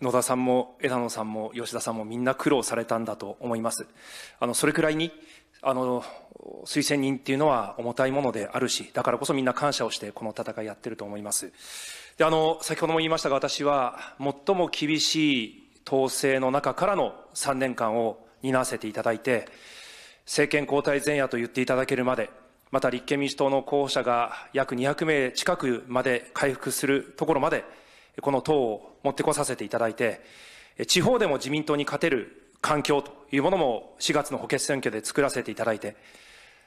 野田さんも枝野さんも吉田さんもみんな苦労されたんだと思います。あの、それくらいに、あの、推薦人っていうのは重たいものであるし、だからこそみんな感謝をしてこの戦いやってると思います。で、あの、先ほども言いましたが、私は最も厳しい統制の中からの3年間を担わせていただいて、政権交代前夜と言っていただけるまで、また立憲民主党の候補者が約200名近くまで回復するところまで、この党を持ってこさせていただいて、地方でも自民党に勝てる環境というものも4月の補欠選挙で作らせていただいて、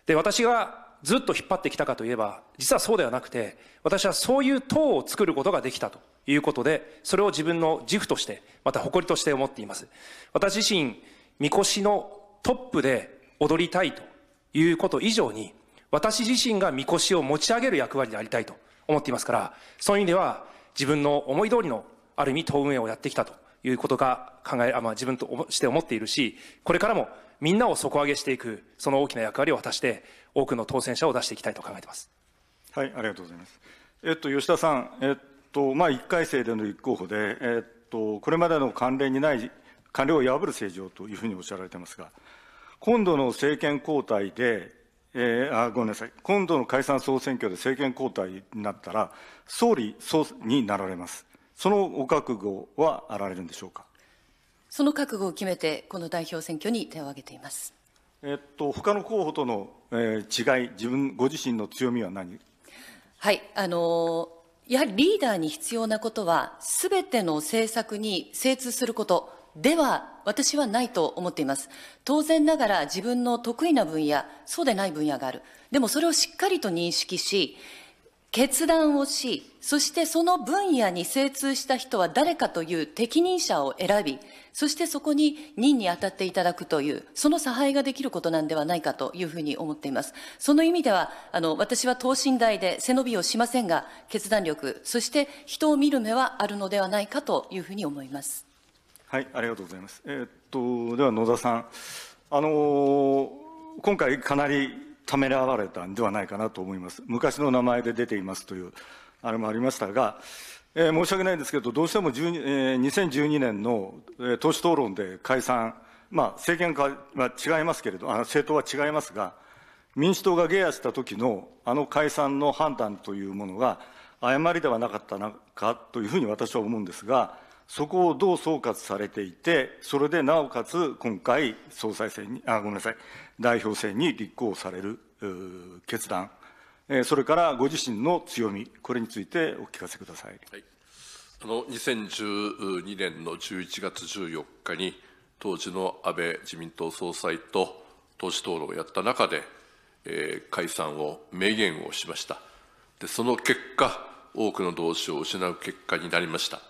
で、私がずっと引っ張ってきたかといえば、実はそうではなくて、私はそういう党を作ることができたということで、それを自分の自負として、また誇りとして思っています。私自身、みこしのトップで踊りたいということ以上に、私自身がみこしを持ち上げる役割でありたいと思っていますから、そういう意味では、自分の思い通りのある意味党運営をやってきたということが考え、まあ、自分として思っているし、これからもみんなを底上げしていく、その大きな役割を果たして、多くの当選者を出していきたいと考えています。はい、ありがとうございます。えっと、吉田さん、えっと、まあ、1回生での立候補で、えっと、これまでの関連にない、関連を破る政治をというふうにおっしゃられてますが、今度の政権交代で、えー、あごめんなさい、今度の解散・総選挙で政権交代になったら、総理総になられます、そのお覚悟はあられるんでしょうかその覚悟を決めて、この代表選挙に手を挙げています。えっと他の候補との、えー、違い、自分ご自身の強みは何はいあのー、やはりリーダーに必要なことは、すべての政策に精通することでは私はないと思っています。当然ながら自分の得意な分野、そうでない分野がある。でもそれをしっかりと認識し、決断をし、そしてその分野に精通した人は誰かという適任者を選び、そしてそこに任に当たっていただくという、その差配ができることなんではないかというふうに思っています。その意味では、あの、私は等身大で背伸びをしませんが、決断力、そして人を見る目はあるのではないかというふうに思います。はい、ありがとうございます。えー、っと、では野田さん、あのー、今回かなりためらわれたんではないかなと思います。昔の名前で出ていますという、あれもありましたが、えー、申し訳ないんですけど、どうしても12、えー、2012年の、えー、党首討論で解散、まあ、政権は違いますけれど、あ政党は違いますが、民主党がゲアした時のあの解散の判断というものが、誤りではなかったのかというふうに私は思うんですが、そこをどう総括されていて、それでなおかつ今回、総裁選に、あ、ごめんなさい、代表選に立候補される決断、それからご自身の強み、これについてお聞かせください。はい、あの2012年の11月14日に、当時の安倍自民党総裁と党首討論をやった中で、えー、解散を明言をしました。でその結果、多くの同志を失う結果になりました。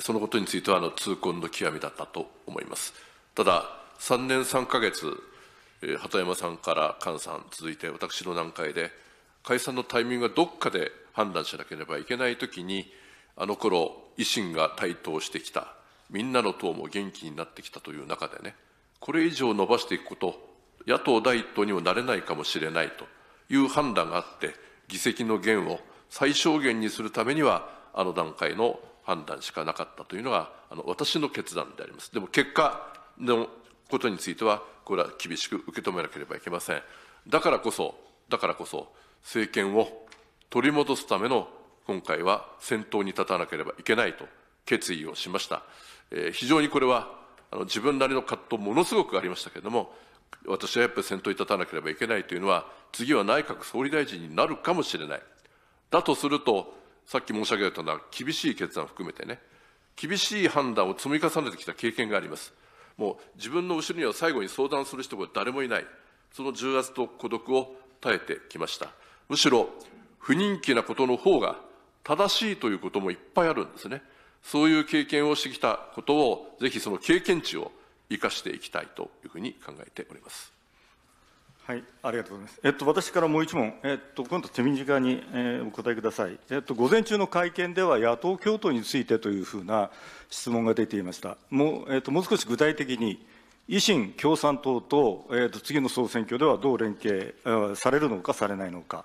そのことについてはあの痛恨の極みだったと思います。ただ、3年3か月、鳩山さんから菅さん、続いて私の段階で、解散のタイミングがどっかで判断しなければいけないときに、あの頃維新が台頭してきた、みんなの党も元気になってきたという中でね、これ以上伸ばしていくこと、野党第一党にもなれないかもしれないという判断があって、議席の減を最小限にするためには、あの段階の判断しかなかったというのがあの私の決断であります。でも結果のことについては、これは厳しく受け止めなければいけません。だからこそ、だからこそ、政権を取り戻すための今回は先頭に立たなければいけないと決意をしました。えー、非常にこれはあの自分なりの葛藤ものすごくありましたけれども、私はやっぱり先頭に立たなければいけないというのは、次は内閣総理大臣になるかもしれない。だとすると、さっき申し上げたような厳しい決断を含めてね、厳しい判断を積み重ねてきた経験があります。もう自分の後ろには最後に相談する人が誰もいない、その重圧と孤独を耐えてきました。むしろ、不人気なことの方が正しいということもいっぱいあるんですね。そういう経験をしてきたことを、ぜひその経験値を生かしていきたいというふうに考えております。はい、ありがとうございます。えっと、私からもう一問、えっと、今度手短に、えー、お答えください。えっと、午前中の会見では野党共闘についてというふうな質問が出ていました。もう、えっと、もう少し具体的に、維新、共産党と、えっと、次の総選挙ではどう連携、えー、されるのか、されないのか。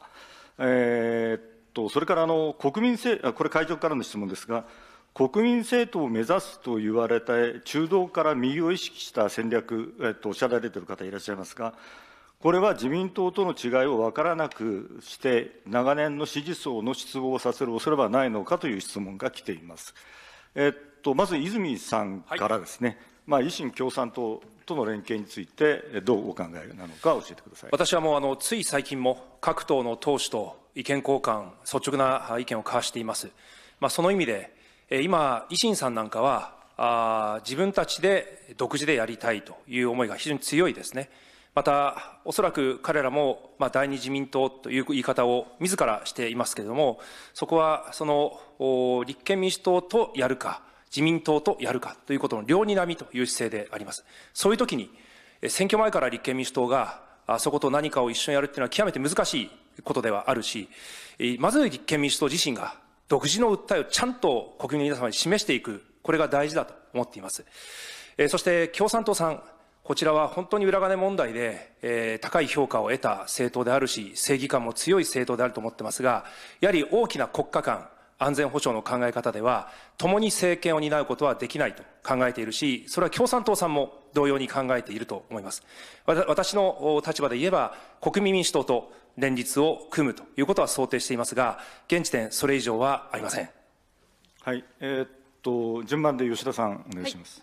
えー、っと、それから、あの、国民政、これ会場からの質問ですが、国民政党を目指すと言われた中道から右を意識した戦略、えっと、おっしゃられている方いらっしゃいますが、これは自民党との違いを分からなくして、長年の支持層の失望させる恐れはないのかという質問が来ています。えっと、まず泉さんからですね、はい、まあ、維新共産党との連携について、どうお考えなのか教えてください私はもうあの、つい最近も各党の党首と意見交換、率直な意見を交わしています。まあ、その意味で、今、維新さんなんかは、あ自分たちで独自でやりたいという思いが非常に強いですね。また、おそらく彼らも、まあ、第二自民党という言い方を自らしていますけれども、そこはその立憲民主党とやるか、自民党とやるかということの両にらみという姿勢であります。そういうときに、選挙前から立憲民主党が、そこと何かを一緒にやるというのは極めて難しいことではあるし、まず立憲民主党自身が独自の訴えをちゃんと国民の皆様に示していく、これが大事だと思っています。そして共産党さん、こちらは本当に裏金問題で、えー、高い評価を得た政党であるし、正義感も強い政党であると思ってますが、やはり大きな国家間、安全保障の考え方では、共に政権を担うことはできないと考えているし、それは共産党さんも同様に考えていると思います。私の立場で言えば、国民民主党と連立を組むということは想定していますが、現時点、それ以上はありません。はい、えー、っと、順番で吉田さん、お願いします。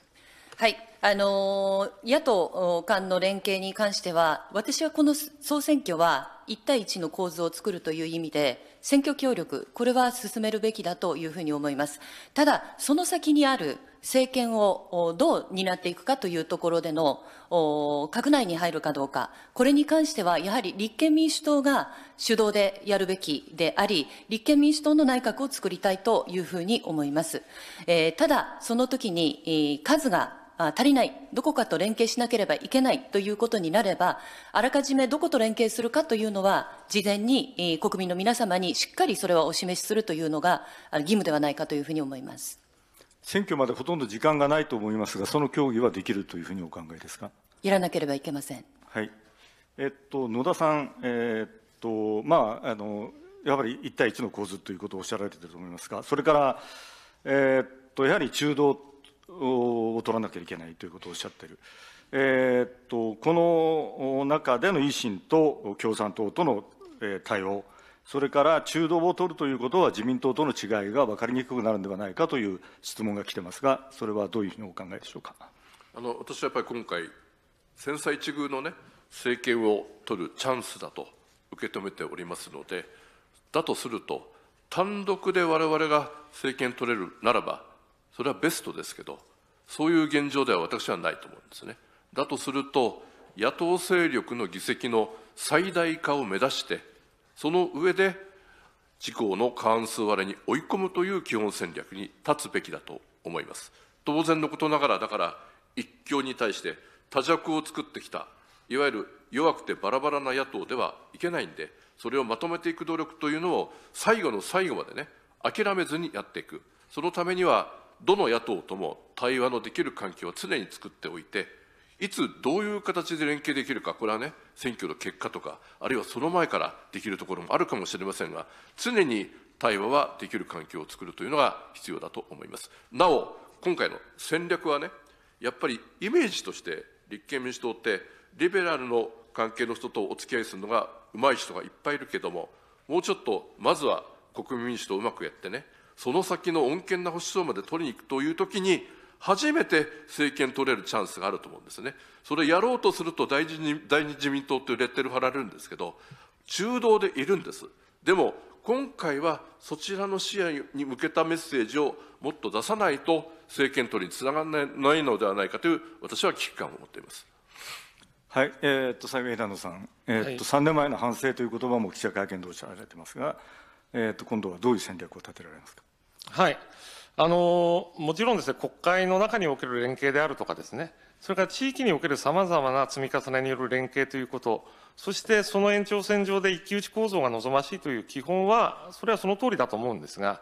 はい、はいあの野党間の連携に関しては、私はこの総選挙は1対1の構図を作るという意味で、選挙協力、これは進めるべきだというふうに思います。ただ、その先にある政権をどう担っていくかというところでの、閣内に入るかどうか、これに関しては、やはり立憲民主党が主導でやるべきであり、立憲民主党の内閣を作りたいというふうに思います。えー、ただ、その時に、数があ足りない、どこかと連携しなければいけないということになれば、あらかじめどこと連携するかというのは、事前にえ国民の皆様にしっかりそれはお示しするというのが義務ではないかというふうに思います。選挙までほとんど時間がないと思いますが、その協議はできるというふうにお考えですか。やらなければいけません。はい。えっと、野田さん、えー、っと、まあ、あの、やはり一対一の構図ということをおっしゃられていると思いますが、それから、えー、っと、やはり中道を取らなきゃいけないということをおっしゃってる、えー、っとこの中での維新と共産党との対応、それから中道を取るということは自民党との違いが分かりにくくなるんではないかという質問が来てますが、それはどういうふうにお考えでしょうかあの私はやっぱり今回、千載一遇の、ね、政権を取るチャンスだと受け止めておりますので、だとすると、単独でわれわれが政権取れるならば、それはベストですけど、そういう現状では私はないと思うんですね。だとすると、野党勢力の議席の最大化を目指して、その上で、自公の過半数割れに追い込むという基本戦略に立つべきだと思います。当然のことながら、だから、一強に対して多弱を作ってきた、いわゆる弱くてバラバラな野党ではいけないんで、それをまとめていく努力というのを、最後の最後までね、諦めずにやっていく。そのためにはどの野党とも対話のできる環境を常に作っておいて、いつどういう形で連携できるか、これはね、選挙の結果とか、あるいはその前からできるところもあるかもしれませんが、常に対話はできる環境を作るというのが必要だと思います。なお、今回の戦略はね、やっぱりイメージとして、立憲民主党って、リベラルの関係の人とお付き合いするのがうまい人がいっぱいいるけども、もうちょっとまずは国民民主党をうまくやってね、その先の穏健な保守層まで取りに行くというときに、初めて政権取れるチャンスがあると思うんですね。それやろうとすると第二第二自民党というレッテル貼られるんですけど、中道でいるんです。でも、今回はそちらの視野に向けたメッセージをもっと出さないと、政権取りにつながらないのではないかという、私は危機感を持っています。はい、えー、っと、最後、枝野さん、えー、っと、3年前の反省という言葉も記者会見でおっしゃられてますが、えー、っと、今度はどういう戦略を立てられますか。はい。あのもちろんですね、国会の中における連携であるとかですね、それから地域におけるさまざまな積み重ねによる連携ということ、そしてその延長線上で一騎打ち構造が望ましいという基本は、それはその通りだと思うんですが、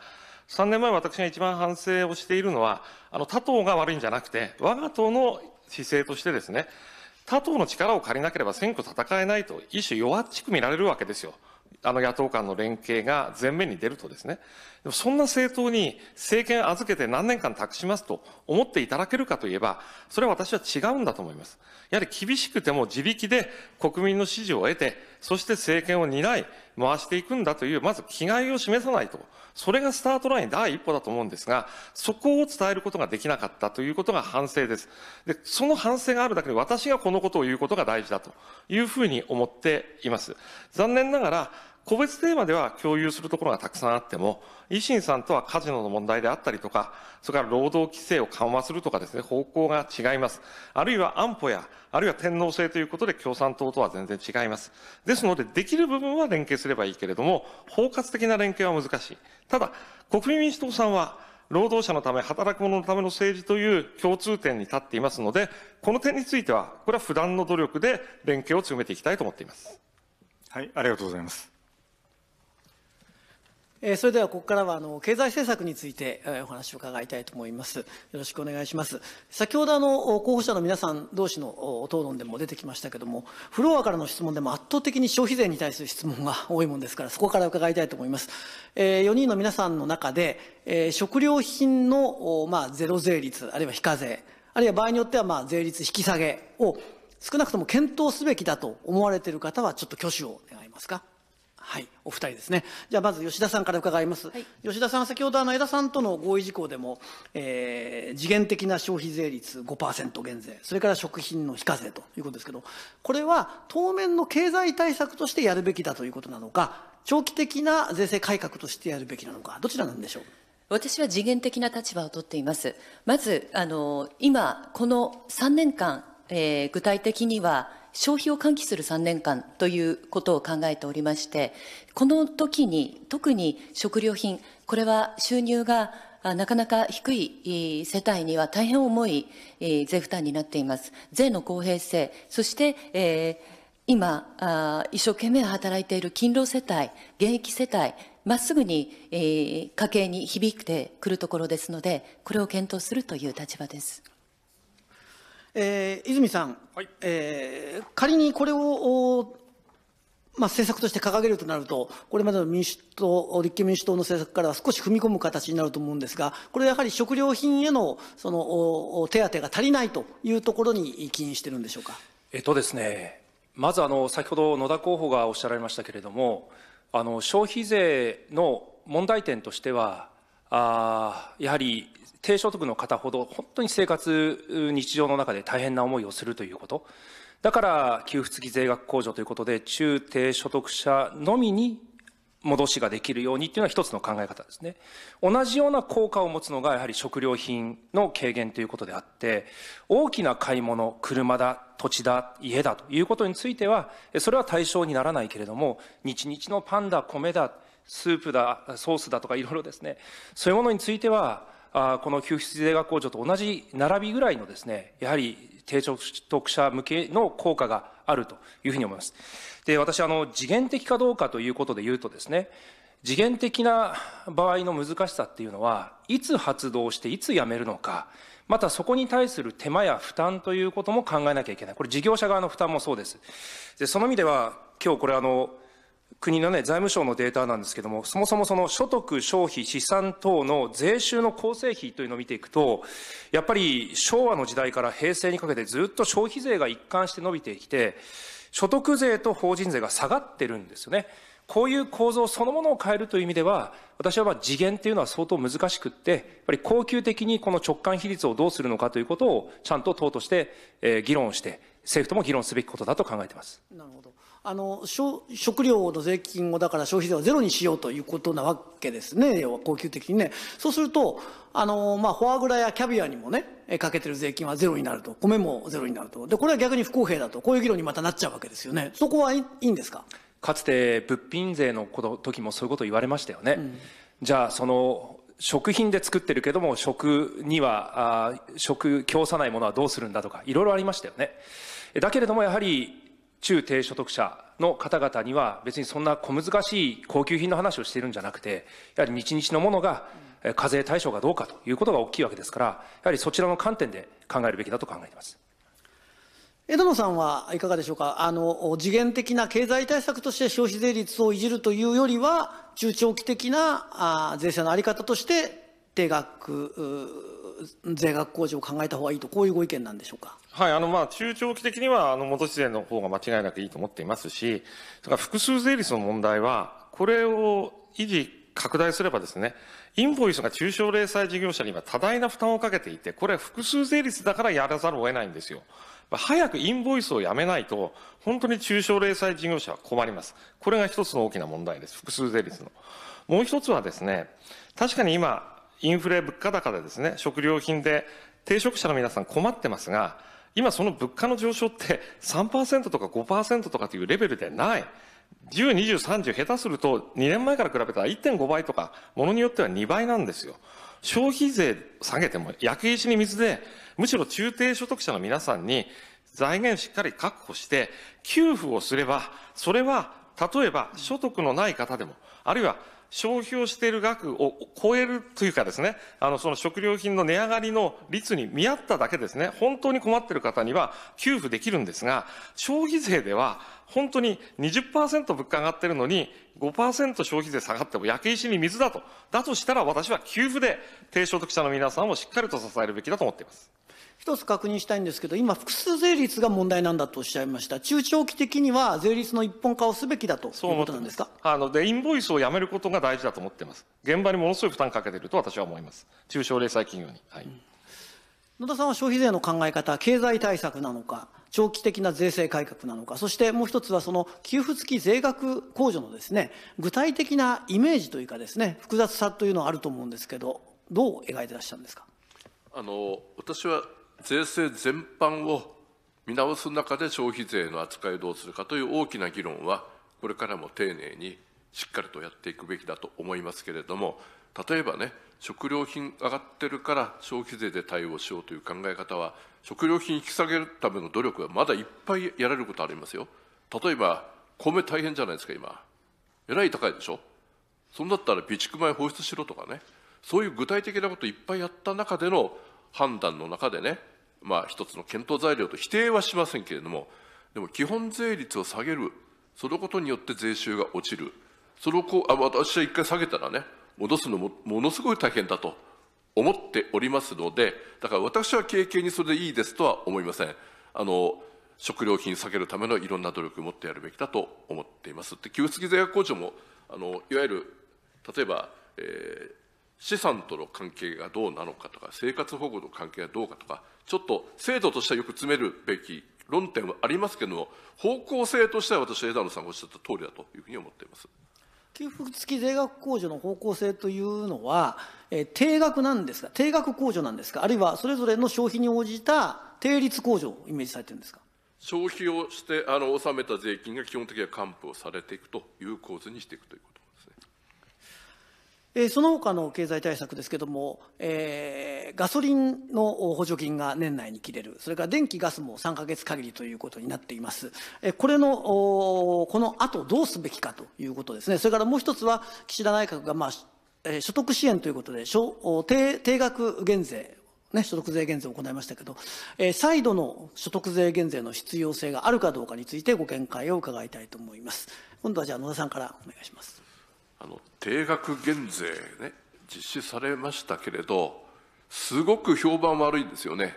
3年前、私が一番反省をしているのは、あの他党が悪いんじゃなくて、我が党の姿勢としてですね、他党の力を借りなければ選挙戦えないと、一種弱っちく見られるわけですよ。あの野党間の連携が前面に出るとですね。でもそんな政党に政権預けて何年間託しますと思っていただけるかといえば、それは私は違うんだと思います。やはり厳しくても自力で国民の支持を得て、そして政権を担い、回していくんだという、まず気概を示さないと。それがスタートライン第一歩だと思うんですが、そこを伝えることができなかったということが反省です。で、その反省があるだけで私がこのことを言うことが大事だというふうに思っています。残念ながら、個別テーマでは共有するところがたくさんあっても、維新さんとはカジノの問題であったりとか、それから労働規制を緩和するとかですね、方向が違います。あるいは安保や、あるいは天皇制ということで共産党とは全然違います。ですので、できる部分は連携すればいいけれども、包括的な連携は難しい。ただ、国民民主党さんは、労働者のため、働く者のための政治という共通点に立っていますので、この点については、これは普段の努力で連携を強めていきたいと思っています。はい、ありがとうございます。えー、それではここからはあの経済政策について、えー、お話を伺いたいと思います。よろしくお願いします。先ほどあの候補者の皆さん同士の討論でも出てきましたけども、フロアからの質問でも圧倒的に消費税に対する質問が多いものですから、そこから伺いたいと思います。えー、4人の皆さんの中で、えー、食料品のまあゼロ税率あるいは非課税、あるいは場合によってはまあ税率引き下げを少なくとも検討すべきだと思われている方はちょっと挙手を願いますか。はい、お二人ですね。じゃあまず吉田さんから伺います。はい、吉田さん先ほどあの江田さんとの合意事項でも、えー、次元的な消費税率5%減税、それから食品の非課税ということですけど、これは当面の経済対策としてやるべきだということなのか、長期的な税制改革としてやるべきなのか、どちらなんでしょう。私は次元的な立場を取っています。まずあの今この3年間、えー、具体的には消費を喚起する3年間ということを考えておりまして、この時に特に食料品、これは収入がなかなか低い世帯には大変重い税負担になっています。税の公平性、そして、えー今あ、一生懸命働いている勤労世帯、現役世帯、まっすぐに、えー、家計に響いてくるところですので、これを検討するという立場です。えー、泉さん、はい、えー、仮にこれを、まあ、政策として掲げるとなると、これまでの民主党、立憲民主党の政策からは少し踏み込む形になると思うんですが、これはやはり食料品へのその手当が足りないというところに起因してるんでしょうか。えっとですね、まずあの先ほど野田候補がおっしゃられましたけれども、あの消費税の問題点としては、あやはり低所得の方ほど本当に生活日常の中で大変な思いをするということだから給付付き税額控除ということで中低所得者のみに戻しができるようにっていうのは一つの考え方ですね。同じような効果を持つのがやはり食料品の軽減ということであって、大きな買い物、車だ、土地だ、家だということについては、それは対象にならないけれども、日々のパンだ、米だ、スープだ、ソースだとかいろいろですね、そういうものについては、あこの給付税額控除と同じ並びぐらいのですね、やはり低所得者向けの効果があるというふうに思います。で、私、あの、次元的かどうかということで言うとですね、次元的な場合の難しさっていうのは、いつ発動していつやめるのか、またそこに対する手間や負担ということも考えなきゃいけない。これ事業者側の負担もそうです。で、その意味では、今日これあの、国のね、財務省のデータなんですけども、そもそもその所得、消費、資産等の税収の構成比というのを見ていくと、やっぱり昭和の時代から平成にかけてずっと消費税が一貫して伸びてきて、所得税と法人税が下がってるんですよね。こういう構造そのものを変えるという意味では、私はまあ次元っていうのは相当難しくって、やっぱり恒久的にこの直感比率をどうするのかということを、ちゃんと党として、えー、議論して、政府とも議論すべきことだと考えています。なるほど。あの食料の税金をだから消費税をゼロにしようということなわけですね要は恒久的にねそうするとあの、まあ、フォアグラやキャビアにもねかけてる税金はゼロになると米もゼロになるとでこれは逆に不公平だとこういう議論にまたなっちゃうわけですよねそこはい、いんですかかつて物品税の時もそういうこと言われましたよね、うん、じゃあその食品で作ってるけども食にはあ食供さないものはどうするんだとかいろいろありましたよねだけれどもやはり中低所得者の方々には別にそんな小難しい高級品の話をしているんじゃなくて、やはり日々のものが課税対象がどうかということが大きいわけですから、やはりそちらの観点で考えるべきだと考えています。戸野さんはいかがでしょうか、あの次元的な経済対策として消費税率をいじるというよりは、中長期的なあ税制の在り方として、定額税額控除を考えた方がいいと、こういうご意見なんでしょうか。はい、あの、まあ、中長期的には、あの、元自然の方が間違いなくいいと思っていますし、それから複数税率の問題は、これを維持、拡大すればですね、インボイスが中小零細事業者に今多大な負担をかけていて、これは複数税率だからやらざるを得ないんですよ。早くインボイスをやめないと、本当に中小零細事業者は困ります。これが一つの大きな問題です。複数税率の。もう一つはですね、確かに今、インフレ物価高でですね、食料品で低職者の皆さん困ってますが、今その物価の上昇って3%とか5%とかというレベルでない。10、20、30下手すると2年前から比べたら1.5倍とか、ものによっては2倍なんですよ。消費税下げても焼け石に水で、むしろ中低所得者の皆さんに財源しっかり確保して、給付をすれば、それは例えば所得のない方でも、あるいは消費をしている額を超えるというかですね、あの、その食料品の値上がりの率に見合っただけですね、本当に困っている方には給付できるんですが、消費税では、本当に20%物価上がっているのに5%消費税下がっても焼け石に水だと。だとしたら私は給付で低所得者の皆さんをしっかりと支えるべきだと思っています。一つ確認したいんですけど、今、複数税率が問題なんだとおっしゃいました。中長期的には税率の一本化をすべきだとそういうことなんですかあので、インボイスをやめることが大事だと思ってます。現場にものすごい負担かけてると私は思います。中小零細企業に。はい、うん野田さんは消費税の考え方、経済対策なのか、長期的な税制改革なのか、そしてもう一つはその給付付き税額控除のですね、具体的なイメージというかですね、複雑さというのはあると思うんですけど、どう描いてらっしゃるんですかあの私は税制全般を見直す中で消費税の扱いをどうするかという大きな議論は、これからも丁寧にしっかりとやっていくべきだと思いますけれども、例えばね、食料品上がってるから消費税で対応しようという考え方は、食料品引き下げるための努力はまだいっぱいやれることありますよ。例えば、米大変じゃないですか、今。えらい高いでしょ。そんだったら備蓄米放出しろとかね、そういう具体的なこといっぱいやった中での判断の中でね、まあ、一つの検討材料と否定はしませんけれどもでも基本税率を下げるそのことによって税収が落ちるそれをこうあ私は一回下げたらね戻すのもものすごい大変だと思っておりますのでだから私は経験にそれでいいですとは思いませんあの食料品下げるためのいろんな努力を持ってやるべきだと思っていますで給付付き税額控除もあのいわゆる例えば、えー、資産との関係がどうなのかとか、生活保護の関係がどうかとか、ちょっと制度としてはよく詰めるべき論点はありますけれども、方向性としては私、枝野さんがおっしゃった通りだというふうに思っています。給付付き税額控除の方向性というのは、えー、定額なんですか、定額控除なんですか、あるいはそれぞれの消費に応じた定率控除をイメージされてるんですか。消費をしてあの納めた税金が基本的には還付をされていくという構図にしていくということその他の経済対策ですけども、えー、ガソリンの補助金が年内に切れる、それから電気、ガスも3か月限りということになっています、これのこのあとどうすべきかということですね、それからもう一つは、岸田内閣が、まあ所得支援ということで、定定額減税ね、所得税減税を行いましたけど、再度の所得税減税の必要性があるかどうかについてご見解を伺いたいと思います。今度はじゃあ野田さんからお願いします。あの定額減税ね実施されましたけれどすごく評判悪いんですよね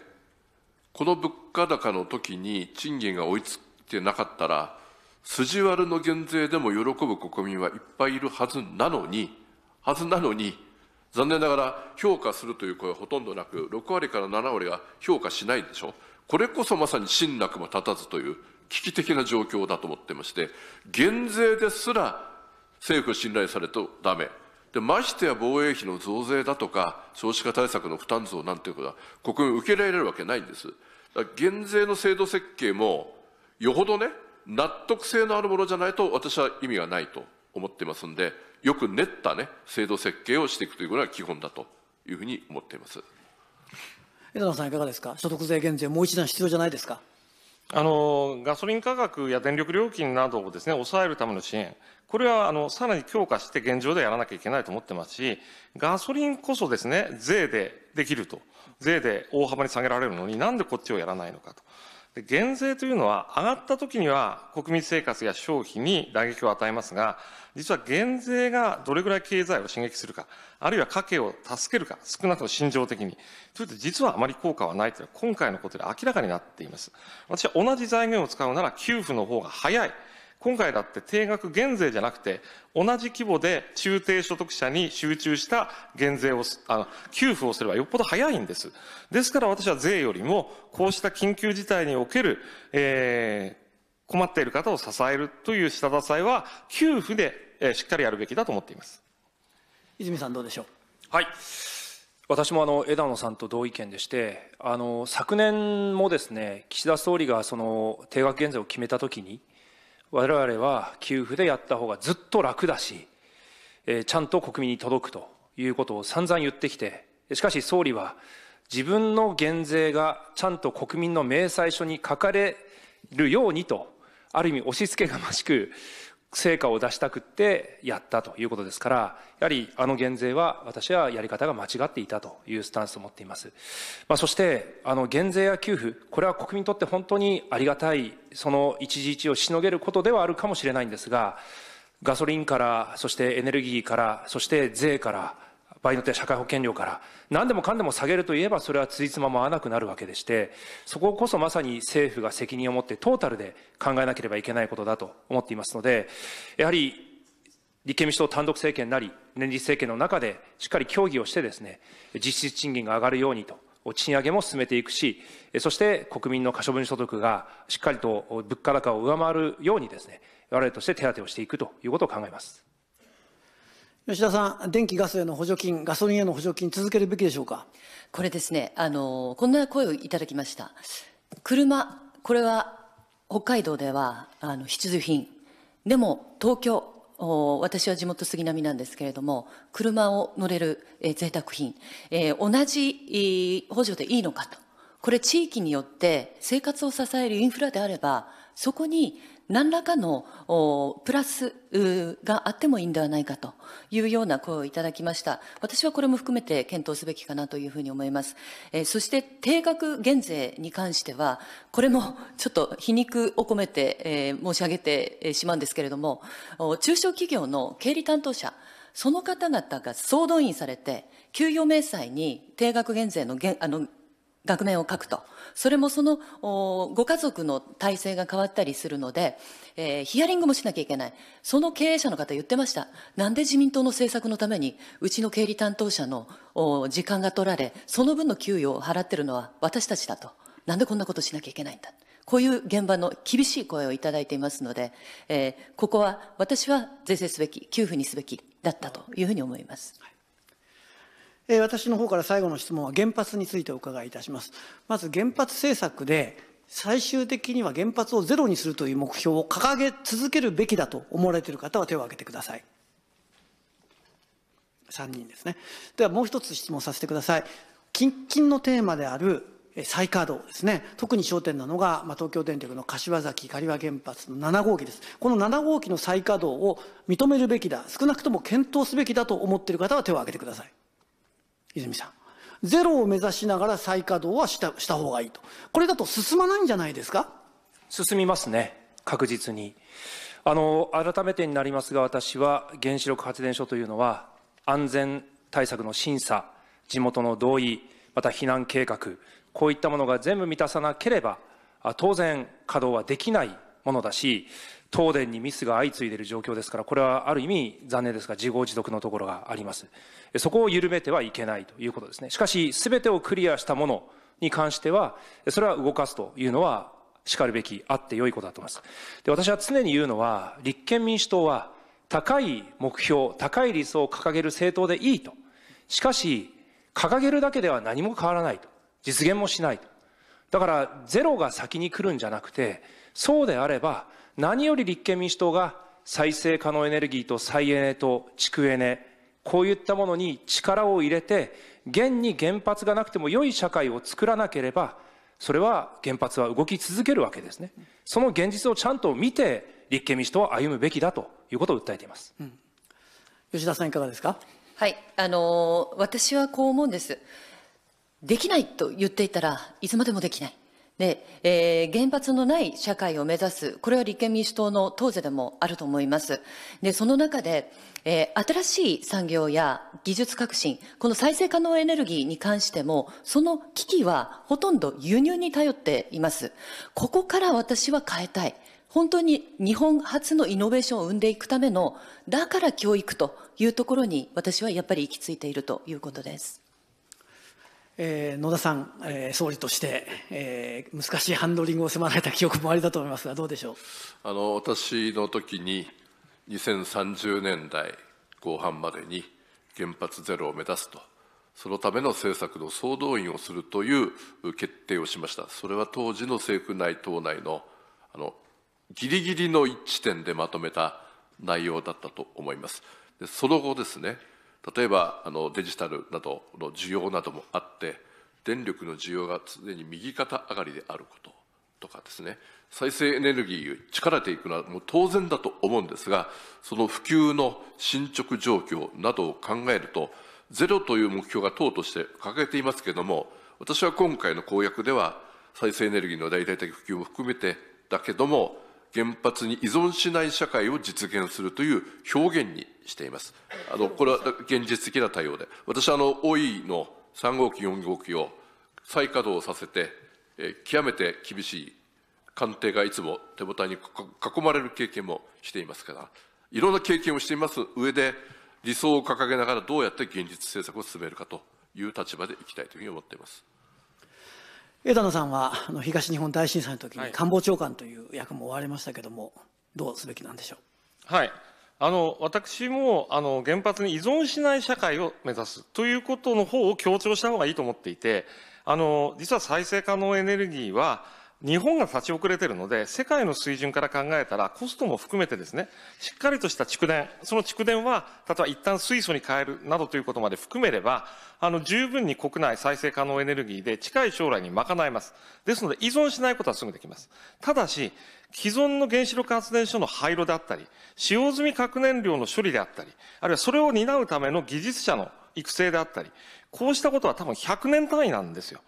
この物価高の時に賃金が追いついてなかったら筋割の減税でも喜ぶ国民はいっぱいいるはずなのにはずなのに残念ながら評価するという声はほとんどなく6割から7割が評価しないでしょこれこそまさに信楽も立たずという危機的な状況だと思ってまして減税ですら政府を信頼されるとだめ。でましてや防衛費の増税だとか少子化対策の負担増なんていうことは国民受け入れられるわけないんです減税の制度設計もよほどね納得性のあるものじゃないと私は意味がないと思ってますんでよく練ったね制度設計をしていくということが基本だというふうに思っています枝野さんいかがですか所得税減税もう一段必要じゃないですかあのガソリン価格や電力料金などをです、ね、抑えるための支援、これはあのさらに強化して現状でやらなきゃいけないと思ってますし、ガソリンこそです、ね、税でできると、税で大幅に下げられるのになんでこっちをやらないのかと。減税というのは、上がったときには国民生活や消費に打撃を与えますが、実は減税がどれぐらい経済を刺激するか、あるいは家計を助けるか、少なくとも心情的に、というと実はあまり効果はないというのは、今回のことで明らかになっています。私は同じ財源を使うなら、給付の方が早い。今回だって定額減税じゃなくて、同じ規模で中低所得者に集中した減税を、あの、給付をすればよっぽど早いんです。ですから私は税よりも、こうした緊急事態における、えー、困っている方を支えるという下支えは、給付で、えー、しっかりやるべきだと思っています。泉さんどうでしょう。はい。私もあの枝野さんと同意見でしてあの昨年もですね岸田総理がその定額減税を決めたときに我々は給付でやった方がずっと楽だし、えちゃんと国民に届くということを散々言ってきて、しかし総理は自分の減税がちゃんと国民の明細書に書かれるようにと、ある意味押し付けがましく成果を出したくってやったということですから、やはりあの減税は私はやり方が間違っていたというスタンスを持っています。まあ、そして、あの減税や給付、これは国民にとって本当にありがたい、その一時一をしのげることではあるかもしれないんですが、ガソリンから、そしてエネルギーから、そして税から、場合によっては社会保険料から何でもかんでも下げるといえばそれはついつまも合わなくなるわけでしてそここそまさに政府が責任を持ってトータルで考えなければいけないことだと思っていますのでやはり立憲民主党単独政権なり連立政権の中でしっかり協議をしてですね実質賃金が上がるようにと賃上げも進めていくし、そして国民の可処分所得がしっかりと物価高を上回るようにですね、我々として手当てをしていくということを考えます。吉田さん、電気・ガスへの補助金、ガソリンへの補助金、続けるべきでしょうか。これですね、あのこんな声をいただきました。車、これは北海道ではあの必需品、でも東京、私は地元杉並なんですけれども、車を乗れる、えー、贅沢品、えー、同じ、補助でいいのかと。これ地域によって生活を支えるインフラであれば、そこに何らかのプラスがあってもいいんではないかというような声をいただきました。私はこれも含めて検討すべきかなというふうに思います。えー、そして定額減税に関しては、これもちょっと皮肉を込めて、えー、申し上げてしまうんですけれども、中小企業の経理担当者、その方々が総動員されて、給与明細に定額減税のあの額面を書くと。それもそのご家族の体制が変わったりするので、えー、ヒアリングもしなきゃいけない。その経営者の方言ってました。なんで自民党の政策のために、うちの経理担当者の時間が取られ、その分の給与を払ってるのは私たちだと。なんでこんなことしなきゃいけないんだ。こういう現場の厳しい声をいただいていますので、えー、ここは私は是正すべき、給付にすべきだったというふうに思います。え私の方から最後の質問は原発についてお伺いいたします。まず原発政策で最終的には原発をゼロにするという目標を掲げ続けるべきだと思われている方は手を挙げてください。3人ですね。ではもう一つ質問させてください。近々のテーマである再稼働ですね。特に焦点なのが、まあ、東京電力の柏崎刈羽原発の7号機です。この7号機の再稼働を認めるべきだ、少なくとも検討すべきだと思っている方は手を挙げてください。泉さん。ゼロを目指しながら再稼働はしたした方がいいと。これだと進まないんじゃないですか進みますね。確実に。あの、改めてになりますが、私は原子力発電所というのは、安全対策の審査、地元の同意、また避難計画、こういったものが全部満たさなければ、当然稼働はできないものだし、東電にミスが相次いでいる状況ですから、これはある意味残念ですが、自業自得のところがあります。そこを緩めてはいけないということですね。しかし、すべてをクリアしたものに関しては、それは動かすというのは、しかるべき、あって良いことだと思います。で、私は常に言うのは、立憲民主党は、高い目標、高い理想を掲げる政党でいいと。しかし、掲げるだけでは何も変わらないと。実現もしないと。だから、ゼロが先に来るんじゃなくて、そうであれば、何より立憲民主党が再生可能エネルギーと再エネと蓄エネ、こういったものに力を入れて、現に原発がなくても良い社会を作らなければ、それは原発は動き続けるわけですね。その現実をちゃんと見て、立憲民主党は歩むべきだということを訴えています。うん、吉田さん、いかがですか。はい、あのー、私はこう思うんです。できないと言っていたらいつまでもできない。で、えー、原発のない社会を目指す、これは立憲民主党の党是でもあると思います。で、その中で、えー、新しい産業や技術革新、この再生可能エネルギーに関しても、その危機はほとんど輸入に頼っています。ここから私は変えたい。本当に日本初のイノベーションを生んでいくための、だから教育というところに私はやっぱり行き着いているということです。えー、野田さん、えー、総理として、えー、難しいハンドリングを迫られた記憶もありだと思いますが、どうでしょうあの私の時に、2030年代後半までに原発ゼロを目指すと、そのための政策の総動員をするという決定をしました、それは当時の政府内、党内のあのぎりギリの一致点でまとめた内容だったと思います。でその後ですね例えばあのデジタルなどの需要などもあって電力の需要が常に右肩上がりであることとかですね再生エネルギーを力でいくのはもう当然だと思うんですがその普及の進捗状況などを考えるとゼロという目標が党として掲げていますけれども私は今回の公約では再生エネルギーの大替的普及も含めてだけども原発に依存しない社会を実現するという表現にしています。あのこれは現実的な対応で、私はあの OE の3号機、4号機を再稼働させて、え極めて厳しい官邸がいつも手応えに囲まれる経験もしていますから、いろんな経験をしています上で、理想を掲げながらどうやって現実政策を進めるかという立場でいきたいというふうに思っています。枝野さんはあの東日本大震災の時に官房長官という役も追われましたけれども、どうすべきなんでしょう。はいあの私もあの原発に依存しない社会を目指すということの方を強調した方がいいと思っていてあの実は再生可能エネルギーは日本が立ち遅れてるので、世界の水準から考えたら、コストも含めてですね、しっかりとした蓄電、その蓄電は、例えば一旦水素に変えるなどということまで含めれば、あの、十分に国内再生可能エネルギーで近い将来に賄えます。ですので、依存しないことはすぐできます。ただし、既存の原子力発電所の廃炉であったり、使用済み核燃料の処理であったり、あるいはそれを担うための技術者の育成であったり、こうしたことは多分100年単位なんですよ。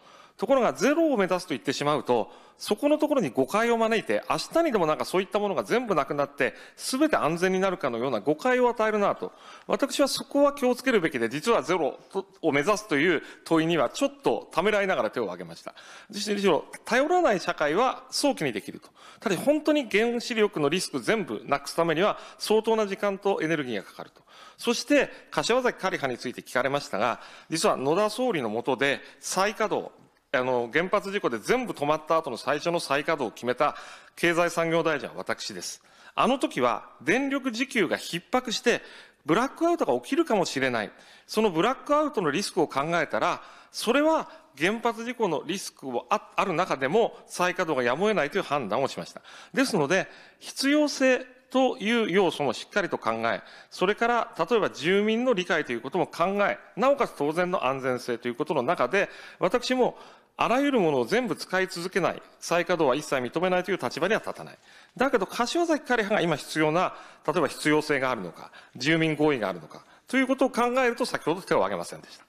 ところがゼロを目指すと言ってしまうと、そこのところに誤解を招いて、明日にでもなんかそういったものが全部なくなって、すべて安全になるかのような誤解を与えるなと。私はそこは気をつけるべきで、実はゼロを目指すという問いにはちょっとためらいながら手を挙げました。実にしろ、頼らない社会は早期にできると。ただ本当に原子力のリスク全部なくすためには、相当な時間とエネルギーがかかると。そして、柏崎刈羽について聞かれましたが、実は野田総理の下で再稼働、あの原発事故で全部止まった後の最初の再稼働を決めた経済産業大臣は私です。あの時は電力需給が逼迫して、ブラックアウトが起きるかもしれない。そのブラックアウトのリスクを考えたら、それは原発事故のリスクをある中でも再稼働がやむを得ないという判断をしました。ですので、必要性という要素もしっかりと考え、それから例えば住民の理解ということも考え、なおかつ当然の安全性ということの中で、私もあらゆるものを全部使い続けない、再稼働は一切認めないという立場には立たない。だけど、柏崎刈羽が今必要な、例えば必要性があるのか、住民合意があるのか、ということを考えると、先ほど手を挙げませんでした。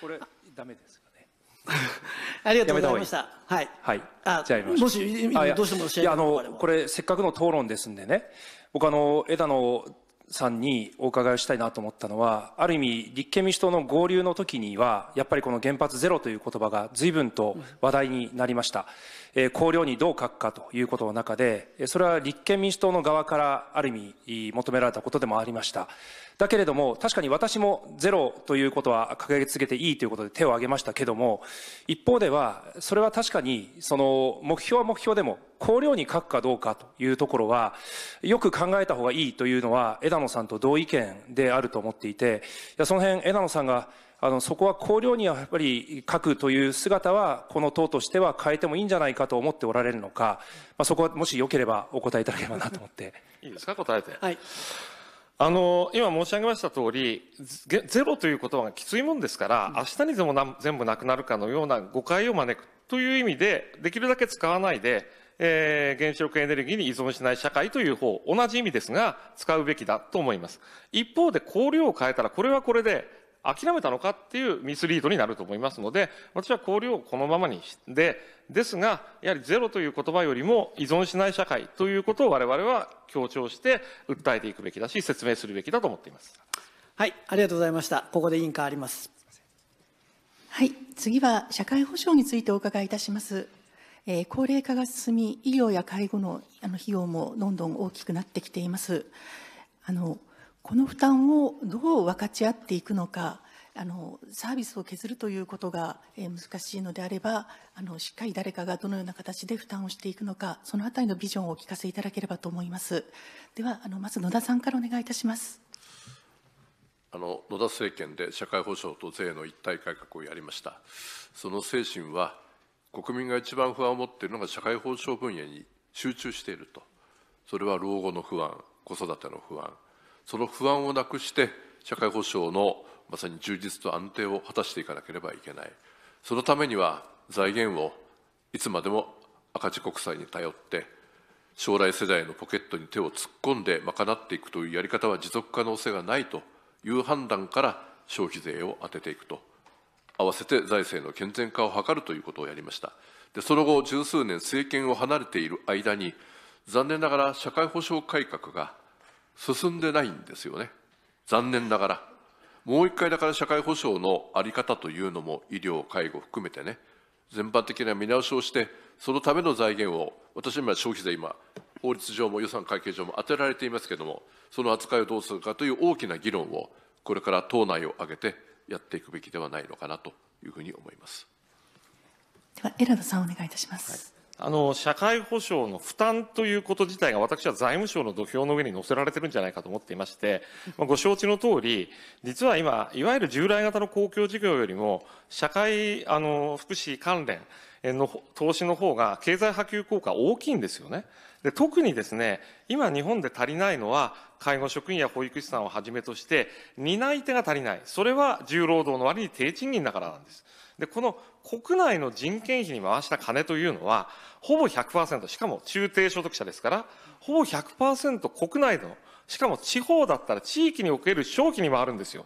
これ、ダメですかね。ありがとうございました。はい。はい。あ、じゃあもし、どうしてもいや、あの、これ、せっかくの討論ですんでね、僕あの、枝野さんにお伺いしたいなと思ったのはある意味立憲民主党の合流の時にはやっぱりこの原発ゼロという言葉が随分と話題になりました、えー、綱領にどう書くかということの中でそれは立憲民主党の側からある意味求められたことでもありましただけれども、確かに私もゼロということは掲げ続けていいということで手を挙げましたけども、一方では、それは確かに、その、目標は目標でも、考慮に書くかどうかというところは、よく考えた方がいいというのは、枝野さんと同意見であると思っていて、いやその辺、枝野さんが、あの、そこは考慮にはやっぱり書くという姿は、この党としては変えてもいいんじゃないかと思っておられるのか、まあ、そこはもしよければお答えいただければなと思って。いいですか、答えて。はい。あの今申し上げました通りゼロという言葉がきついもんですから、明日にでも全部なくなるかのような誤解を招くという意味でできるだけ使わないで、えー、原子力エネルギーに依存しない社会という方同じ意味ですが使うべきだと思います一方で光量を変えたらこれはこれで諦めたのかっていうミスリードになると思いますので私は氷をこのままにして、ですがやはりゼロという言葉よりも依存しない社会ということを我々は強調して訴えていくべきだし説明するべきだと思っています。はいありがとうございましたここで委員会ありますはい次は社会保障についてお伺いいたします。えー、高齢化が進み医療や介護のあの費用もどんどん大きくなってきています。あのこの負担をどう分かち合っていくのかあのサービスを削るということが、え難しいのであればあのしっかり誰かがどのような形で負担をしていくのかそのあたりのビジョンをお聞かせいただければと思いますではあのまず野田さんからお願いいたしますあの野田政権で社会保障と税の一体改革をやりましたその精神は国民が一番不安を持っているのが社会保障分野に集中しているとそれは老後の不安子育ての不安その不安をなくして社会保障のまさに充実と安定を果たしていかなければいけないそのためには財源をいつまでも赤字国債に頼って将来世代のポケットに手を突っ込んで賄っていくというやり方は持続可能性がないという判断から消費税を当てていくと合わせて財政の健全化を図るということをやりましたでその後十数年政権を離れている間に残念ながら社会保障改革が進んでないんですよね残念ながらもう一回だから社会保障の在り方というのも医療介護含めてね全般的な見直しをしてそのための財源を私今消費税今法律上も予算会計上も当てられていますけれどもその扱いをどうするかという大きな議論をこれから党内を挙げてやっていくべきではないのかなというふうに思いますでは、エラさん、お願いいたします。はいあの、社会保障の負担ということ自体が私は財務省の土俵の上に載せられてるんじゃないかと思っていまして、まあ、ご承知の通り、実は今、いわゆる従来型の公共事業よりも、社会、あの、福祉関連の投資の方が経済波及効果大きいんですよね。で特にですね、今日本で足りないのは、介護職員や保育士さんをはじめとして、担い手が足りない。それは重労働の割に低賃金だからなんです。で、この国内の人件費に回した金というのは、ほぼ100%、しかも中低所得者ですから、ほぼ100%国内の、しかも地方だったら地域における消費に回るんですよ。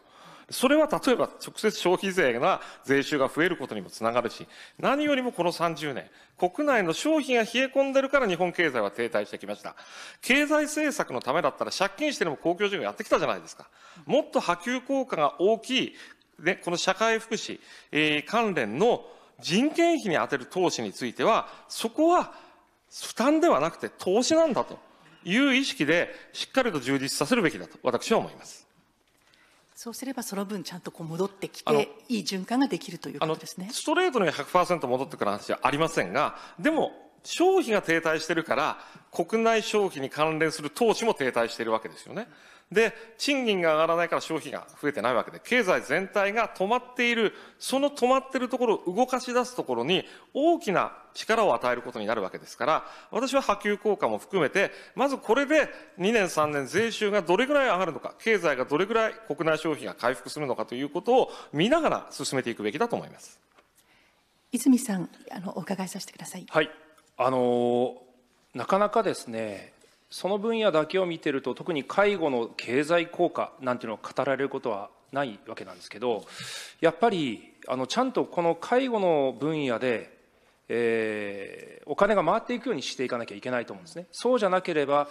それは例えば直接消費税が税収が増えることにもつながるし、何よりもこの30年、国内の消費が冷え込んでるから日本経済は停滞してきました。経済政策のためだったら借金してでも公共事業やってきたじゃないですか。もっと波及効果が大きい、ね、この社会福祉、えー、関連の人件費に充てる投資については、そこは負担ではなくて投資なんだという意識で、しっかりと充実させるべきだと私は思います。そうすればその分ちゃんとこう戻ってきていい循環ができるということですねストレートに100%戻ってくる話はありませんがでも消費が停滞してるから国内消費に関連する投資も停滞してるわけですよね。うんで、賃金が上がらないから消費が増えてないわけで、経済全体が止まっている、その止まっているところを動かし出すところに大きな力を与えることになるわけですから、私は波及効果も含めて、まずこれで2年3年税収がどれぐらい上がるのか、経済がどれぐらい国内消費が回復するのかということを見ながら進めていくべきだと思います。泉さん、あのお伺いさせてください。はい。あのなかなかですね、その分野だけを見てると特に介護の経済効果なんていうのを語られることはないわけなんですけどやっぱりあのちゃんとこの介護の分野で、えー、お金が回っていくようにしていかなきゃいけないと思うんですねそうじゃなければ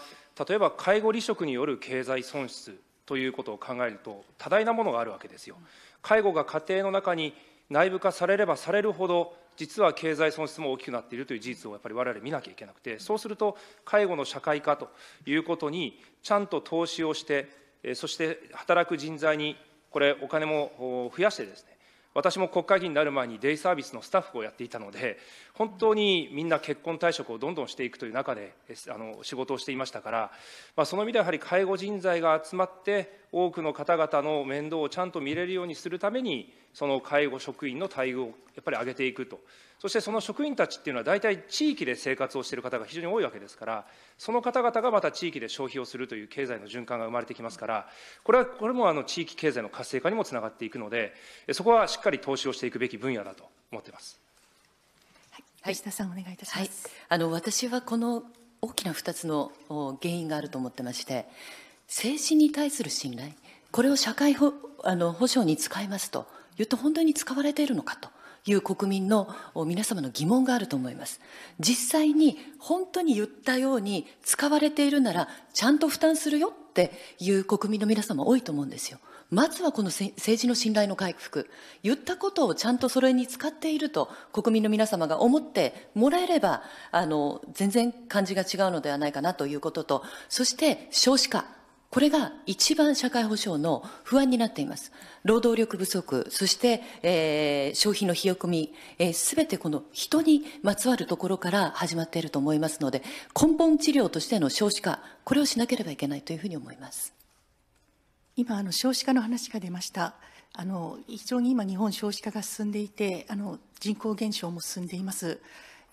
例えば介護離職による経済損失ということを考えると多大なものがあるわけですよ介護が家庭の中に内部化されればされるほど実は経済損失も大きくなっているという事実をやっぱり我々見なきゃいけなくて、そうすると、介護の社会化ということに、ちゃんと投資をして、そして働く人材に、これ、お金も増やしてですね、私も国会議員になる前にデイサービスのスタッフをやっていたので、本当にみんな結婚退職をどんどんしていくという中であの仕事をしていましたから、まあ、その意味ではやはり介護人材が集まって、多くの方々の面倒をちゃんと見れるようにするために、その介護職員の待遇をやっぱり上げていくと。そしてその職員たちっていうのは大体地域で生活をしている方が非常に多いわけですからその方々がまた地域で消費をするという経済の循環が生まれてきますからこれはこれもあの地域経済の活性化にもつながっていくのでそこはしっかり投資をしていくべき分野だと思っています。はい、石田さんお願いいたします、はい、あの私はこの大きな2つの原因があると思ってまして精神に対する信頼これを社会保あの保障に使いますと言うと本当に使われているのかという国民の皆様の疑問があると思います実際に本当に言ったように使われているならちゃんと負担するよっていう国民の皆様多いと思うんですよまずはこの政治の信頼の回復、言ったことをちゃんとそれに使っていると国民の皆様が思ってもらえれば、あの、全然感じが違うのではないかなということと、そして少子化。これが一番社会保障の不安になっています。労働力不足、そして、えー、消費の冷え込み、す、えー、べ、てこの人にまつわるところから始まっていると思いますので、根本治療としての少子化、これをしなければいけないというふうに思います。今あの少子化の話が出ました。あの非常に今日本少子化が進んでいて、あの人口減少も進んでいます。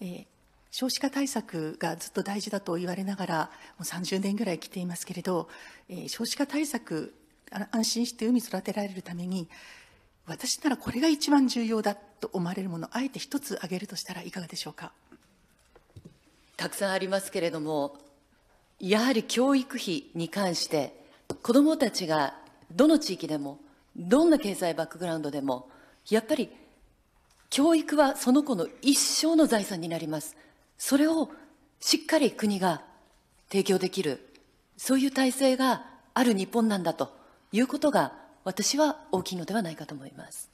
えー少子化対策がずっと大事だと言われながら、もう30年ぐらい来ていますけれど、えー、少子化対策、安心して海育てられるために、私ならこれが一番重要だと思われるもの、あえて一つ挙げるとしたらいかがでしょうか。たくさんありますけれども、やはり教育費に関して、子どもたちがどの地域でも、どんな経済バックグラウンドでも、やっぱり教育はその子の一生の財産になります。それをしっかり国が提供できる、そういう体制がある日本なんだということが、私は大きいのではないかと思います。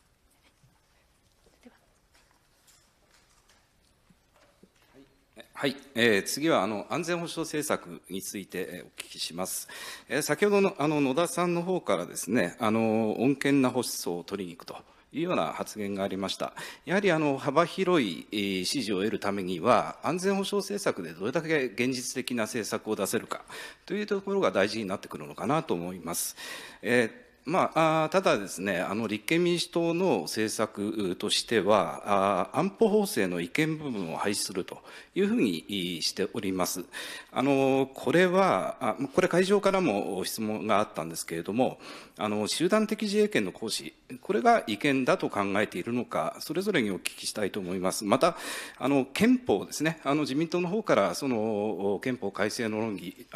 はい、えー、次はあの安全保障政策について、お聞きします。えー、先ほどのあの野田さんの方からですね、あの穏健な保守層を取りに行くと。いうような発言がありました。やはりあの幅広い支持を得るためには、安全保障政策でどれだけ現実的な政策を出せるかというところが大事になってくるのかなと思います。えーまあ、ただですね、あの立憲民主党の政策としては、安保法制の違憲部分を廃止するというふうにしております。あのこれは、これ、会場からも質問があったんですけれども、あの集団的自衛権の行使、これが違憲だと考えているのか、それぞれにお聞きしたいと思います。また、あの憲法ですね、あの自民党の方からその憲法改正の論議、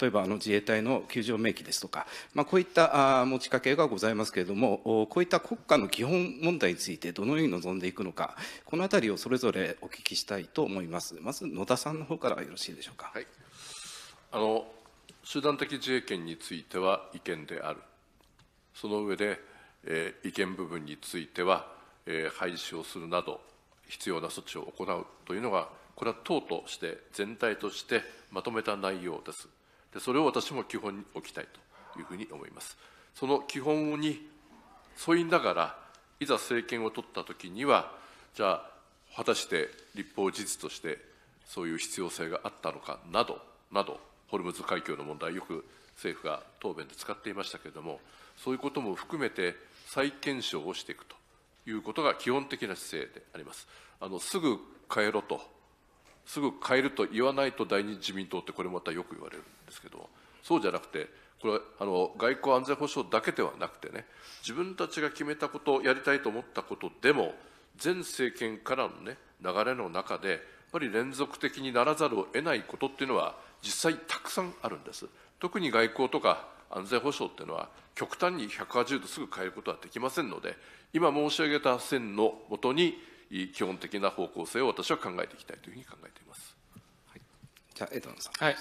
例えばあの自衛隊の救助明記ですとか、まあ、こういった持ちかけ掛けがございますけれども、こういった国家の基本問題についてどのように臨んでいくのか、このあたりをそれぞれお聞きしたいと思います。まず野田さんの方からよろしいでしょうか。はい、あの集団的自衛権については違憲である。その上で、えー、違憲部分については、えー、廃止をするなど、必要な措置を行うというのが、これは党として、全体としてまとめた内容です。でそれを私も基本に置きたいというふうに思います。その基本に沿いながらいざ政権を取ったときにはじゃあ果たして立法事実としてそういう必要性があったのかなどなどホルムズ海峡の問題よく政府が答弁で使っていましたけれどもそういうことも含めて再検証をしていくということが基本的な姿勢であります。あのすぐ変えろとすぐ変えると言わないと第二自民党ってこれまたよく言われるんですけどそうじゃなくて、これはあの外交安全保障だけではなくてね、自分たちが決めたこと、やりたいと思ったことでも、前政権からの、ね、流れの中で、やっぱり連続的にならざるを得ないことっていうのは、実際たくさんあるんです。特に外交とか安全保障っていうのは極端に180度すぐ変えることはできませんので今申し上げた線のもとに基本的な方向性を私は考えていきたいというふうに考えています。じゃあ、枝野さん。はい。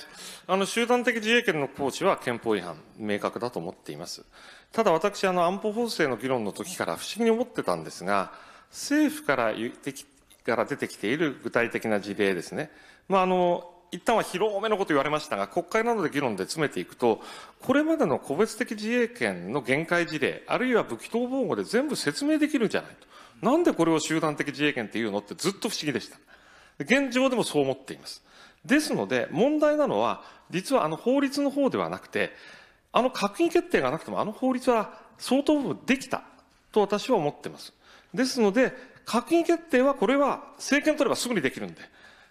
あの、集団的自衛権の行使は憲法違反、明確だと思っています。ただ、私、あの、安保法制の議論の時から不思議に思ってたんですが、政府から言ってき、から出てきている具体的な事例ですね。まあ、あの、一旦は広めのこと言われましたが、国会などで議論で詰めていくと、これまでの個別的自衛権の限界事例、あるいは武器等防護で全部説明できるんじゃないと。なんでこれを集団的自衛権っていうのってずっと不思議でした。現状でもそう思っています。ですので、問題なのは、実はあの法律の方ではなくて、あの閣議決定がなくても、あの法律は相当部分できたと私は思ってます。ですので、閣議決定は、これは政権取ればすぐにできるんで、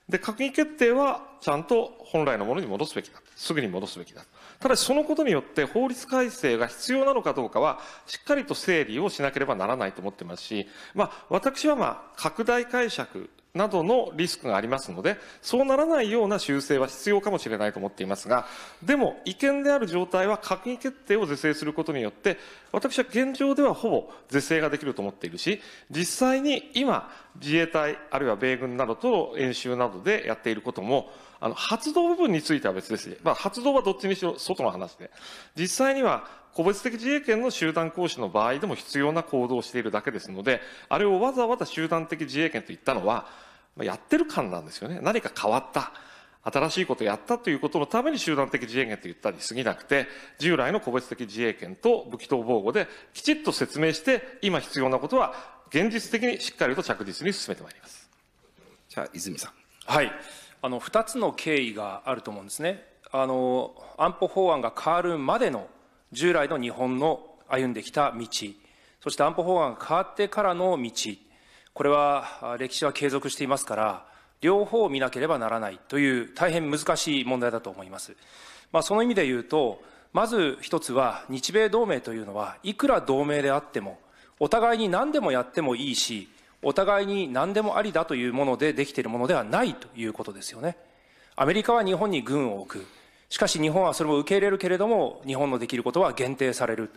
で、閣議決定はちゃんと本来のものに戻すべきだ。すぐに戻すべきだ。ただしそのことによって法律改正が必要なのかどうかは、しっかりと整理をしなければならないと思ってますし、まあ、私はまあ、拡大解釈などのリスクがありますのでそうならないような修正は必要かもしれないと思っていますがでも違憲である状態は閣議決定を是正することによって私は現状ではほぼ是正ができると思っているし実際に今自衛隊あるいは米軍などと演習などでやっていることもあの、発動部分については別ですまあ、発動はどっちにしろ外の話で。実際には、個別的自衛権の集団行使の場合でも必要な行動をしているだけですので、あれをわざわざ集団的自衛権と言ったのは、まあ、やってる感なんですよね。何か変わった。新しいことをやったということのために集団的自衛権と言ったに過ぎなくて、従来の個別的自衛権と武器等防護できちっと説明して、今必要なことは現実的にしっかりと着実に進めてまいります。じゃあ、泉さん。はい。あの2つの経緯があると思うんですねあの安保法案が変わるまでの従来の日本の歩んできた道そして安保法案が変わってからの道これは歴史は継続していますから両方を見なければならないという大変難しい問題だと思います、まあ、その意味で言うとまず一つは日米同盟というのはいくら同盟であってもお互いに何でもやってもいいしお互いに何でもありだというものでできているものではないということですよね。アメリカは日本に軍を置く。しかし日本はそれを受け入れるけれども、日本のできることは限定される。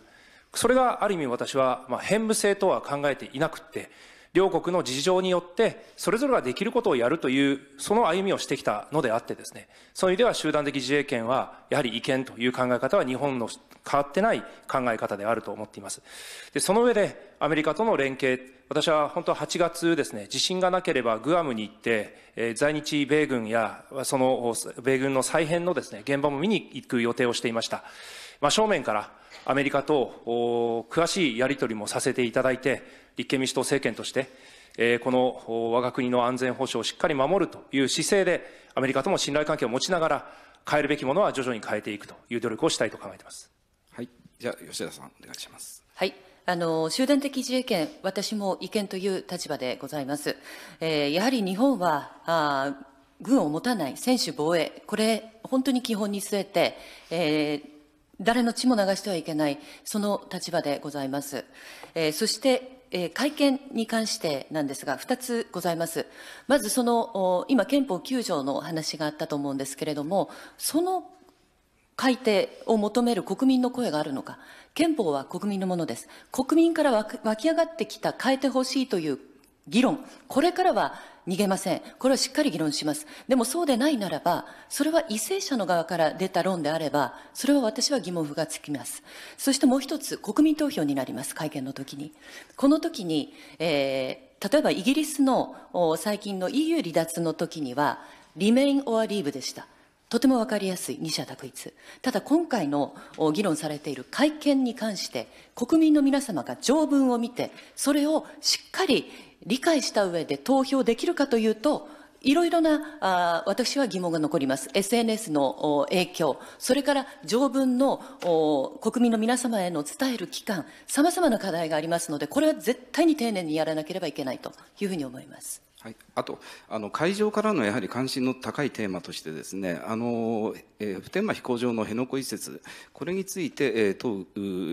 それがある意味私は、まあ、偏武性とは考えていなくって、両国の事情によって、それぞれができることをやるという、その歩みをしてきたのであってですね、そういう意味では集団的自衛権は、やはり違憲という考え方は日本の変わってない考え方であると思っています。でその上で、アメリカとの連携、私は本当は8月ですね、地震がなければグアムに行って、えー、在日米軍や、その米軍の再編のですね、現場も見に行く予定をしていました。正面からアメリカと詳しいやり取りもさせていただいて、立憲民主党政権として、えー、この我が国の安全保障をしっかり守るという姿勢で、アメリカとも信頼関係を持ちながら、変えるべきものは徐々に変えていくという努力をしたいと考えています。じゃあ吉田さんお願いします。はいあの集団的自衛権、私も違憲という立場でございます。えー、やはり日本はあ軍を持たない専守防衛、これ、本当に基本に据えて、えー、誰の血も流してはいけない、その立場でございます。えー、そして、えー、会見に関してなんですが、2つございます。まず、その、今、憲法9条の話があったと思うんですけれども、その改定を求める国民の声があるのか、憲法は国民のものです。国民から湧き上がってきた変えてほしいという議論、これからは逃げません。これはしっかり議論します。でもそうでないならば、それは為政者の側から出た論であれば、それは私は疑問符がつきます。そしてもう一つ、国民投票になります、会見の時に。この時に、えー、例えばイギリスの最近の EU 離脱の時には、リメイン・オア・リーブでした。とても分かりやすい二者択一ただ今回の議論されている会見に関して国民の皆様が条文を見てそれをしっかり理解した上で投票できるかというといろいろなあ私は疑問が残ります。SNS の影響、それから条文の国民の皆様への伝える期間、さまざまな課題がありますので、これは絶対に丁寧にやらなければいけないというふうに思います。はいあとあの会場からのやはり関心の高いテーマとしてですねあの、えー、普天間飛行場の辺野古移設これについて、えー、問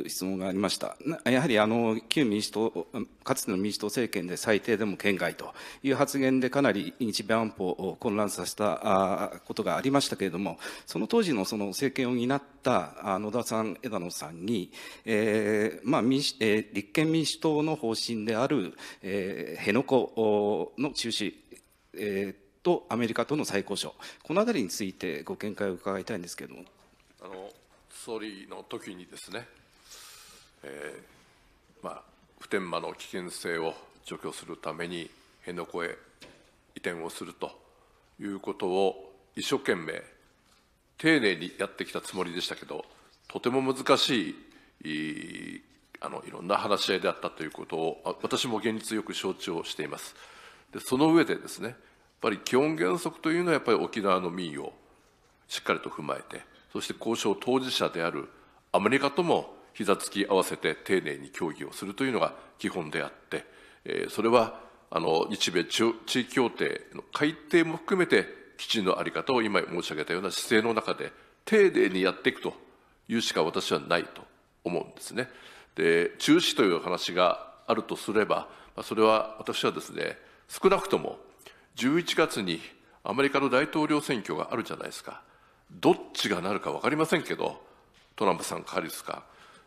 う質問がありましたやはりあの旧民主党かつての民主党政権で最低でも県外という発言でかなり日米安保を混乱させたことがありましたけれどもその当時のその政権を担った野田さん枝野さんに、えーまあ民主えー、立憲民主党の方針である、えー、辺野古の中止えー、とアメリカとの再交渉この辺りについてご見解を伺いたいんですけれどもあの総理の時にですね、えーまあ、普天間の危険性を除去するために辺野古へ移転をするということを一生懸命丁寧にやってきたつもりでしたけどとても難しいあのいろんな話し合いであったということを私も現実よく承知をしていますでその上でですねぱり基本原則というのはやっぱり沖縄の民意をしっかりと踏まえてそして交渉当事者であるアメリカとも膝つき合わせて丁寧に協議をするというのが基本であって、えー、それはあの日米地域協定の改定も含めて基地の在り方を今申し上げたような姿勢の中で丁寧にやっていくというしか私はないと思うんですね。で中止という話があるとすればそれは私はですね少なくとも11月にアメリカの大統領選挙があるじゃないですか、どっちがなるか分かりませんけど、トランプさんかハリスか、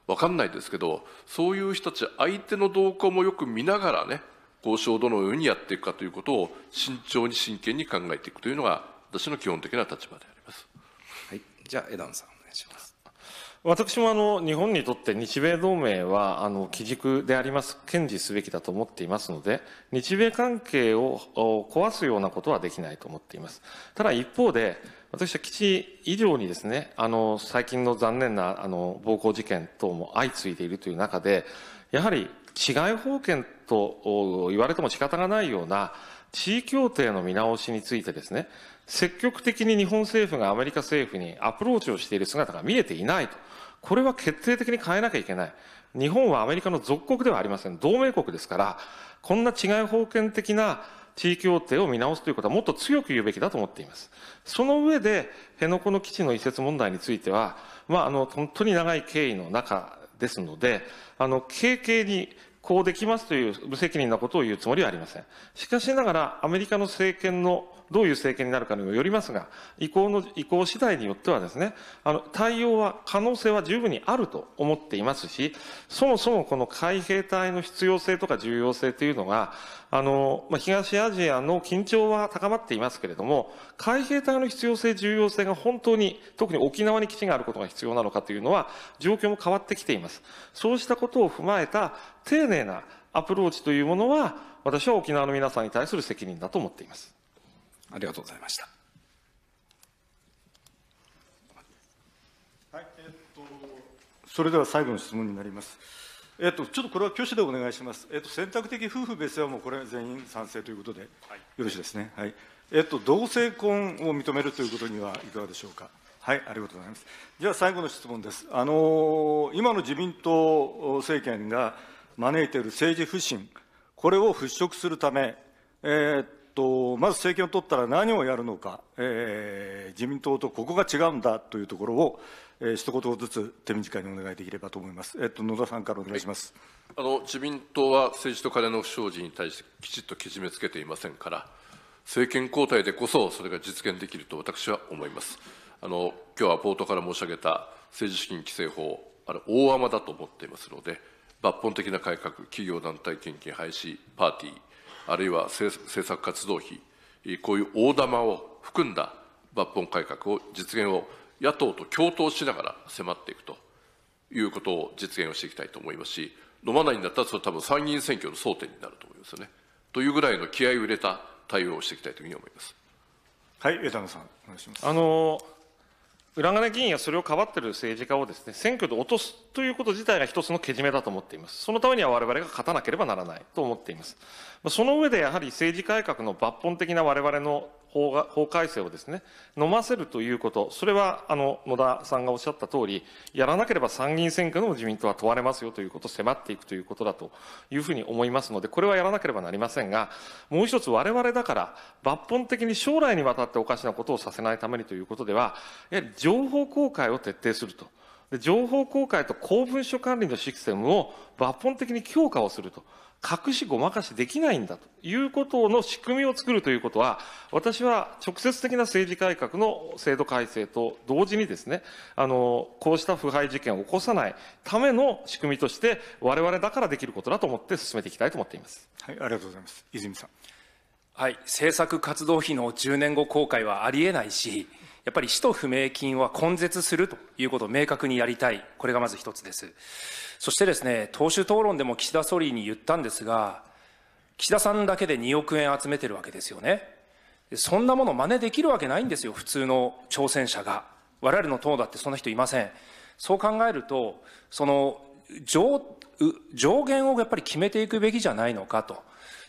分かんないですけど、そういう人たち、相手の動向もよく見ながらね、交渉をどのようにやっていくかということを慎重に真剣に考えていくというのが、私の基本的な立場であります。はい、じゃあ、枝野さん、お願いします。私もあの日本にとって日米同盟はあの基軸であります、堅持すべきだと思っていますので、日米関係を壊すようなことはできないと思っています。ただ一方で、私は基地以上にですね、あの最近の残念なあの暴行事件等も相次いでいるという中で、やはり治外法権と言われても仕方がないような地位協定の見直しについてですね、積極的に日本政府がアメリカ政府にアプローチをしている姿が見えていないと。これは決定的に変えなきゃいけない。日本はアメリカの属国ではありません。同盟国ですから、こんな違い法権的な地域協定を見直すということはもっと強く言うべきだと思っています。その上で、辺野古の基地の移設問題については、まあ、あの、本当に長い経緯の中ですので、あの、軽々にこうできますという無責任なことを言うつもりはありません。しかしながら、アメリカの政権のどういう政権になるかにもよりますが、移行の、移行次第によってはですね、あの、対応は、可能性は十分にあると思っていますし、そもそもこの海兵隊の必要性とか重要性というのが、あの、まあ、東アジアの緊張は高まっていますけれども、海兵隊の必要性、重要性が本当に、特に沖縄に基地があることが必要なのかというのは、状況も変わってきています。そうしたことを踏まえた、丁寧なアプローチというものは、私は沖縄の皆さんに対する責任だと思っています。ありがとうございました。はいえっと、それでは最後の質問になります。えっと、ちょっとこれは挙手でお願いします。えっと、選択的夫婦別姓はもうこれ全員賛成ということで、はい、よろしいですね。はい。えっと、同性婚を認めるということにはいかがでしょうか。はい、ありがとうございます。じゃあ最後の質問です。あの今の自民党政権が招いている政治不信、これを払拭するため、えー、と、まず政権を取ったら何をやるのか、えー、自民党とここが違うんだというところを、えー、一言ずつ手短にお願いできればと思います。えっと、野田さんからお願いします、はい、あの自民党は政治と金の不祥事に対してきちっとけじめつけていませんから、政権交代でこそそれが実現できると私は思います。あの今日はポートから申し上げた政治資金規正法、あれ、大雨だと思っていますので、抜本的な改革、企業団体献金廃止、パーティー、あるいは政策活動費、こういう大玉を含んだ抜本改革を実現を野党と共闘しながら迫っていくということを実現をしていきたいと思いますし、飲まないんだったら、それ多分参議院選挙の争点になると思いますよね。というぐらいの気合を入れた対応をしていきたいというふうに思います。はい、枝野さん、お願いします。あの裏金議員やそれをかばっている政治家をです、ね、選挙で落とすということ自体が一つのけじめだと思っています、そのためには我々が勝たなければならないと思っています、その上でやはり政治改革の抜本的な我々の法法改正をですね、飲ませるということ、それはあの野田さんがおっしゃった通り、やらなければ参議院選挙の自民党は問われますよということを迫っていくということだというふうに思いますので、これはやらなければなりませんが、もう一つ我々だから抜本的に将来にわたっておかしなことをさせないためにということでは、やはり情報公開を徹底すると。情報公開と公文書管理のシステムを抜本的に強化をすると。隠しごまかしできないんだということの仕組みを作るということは、私は直接的な政治改革の制度改正と同時にですね、あの、こうした腐敗事件を起こさないための仕組みとして、我々だからできることだと思って進めていきたいと思っています。はい、ありがとうございます。泉さん。はい、政策活動費の10年後公開はありえないし、やっぱり使途不明金は根絶するということを明確にやりたい。これがまず一つです。そしてですね、党首討論でも岸田総理に言ったんですが、岸田さんだけで2億円集めてるわけですよね。そんなもの真似できるわけないんですよ、普通の挑戦者が。我々の党だってそんな人いません。そう考えると、その上、上限をやっぱり決めていくべきじゃないのかと。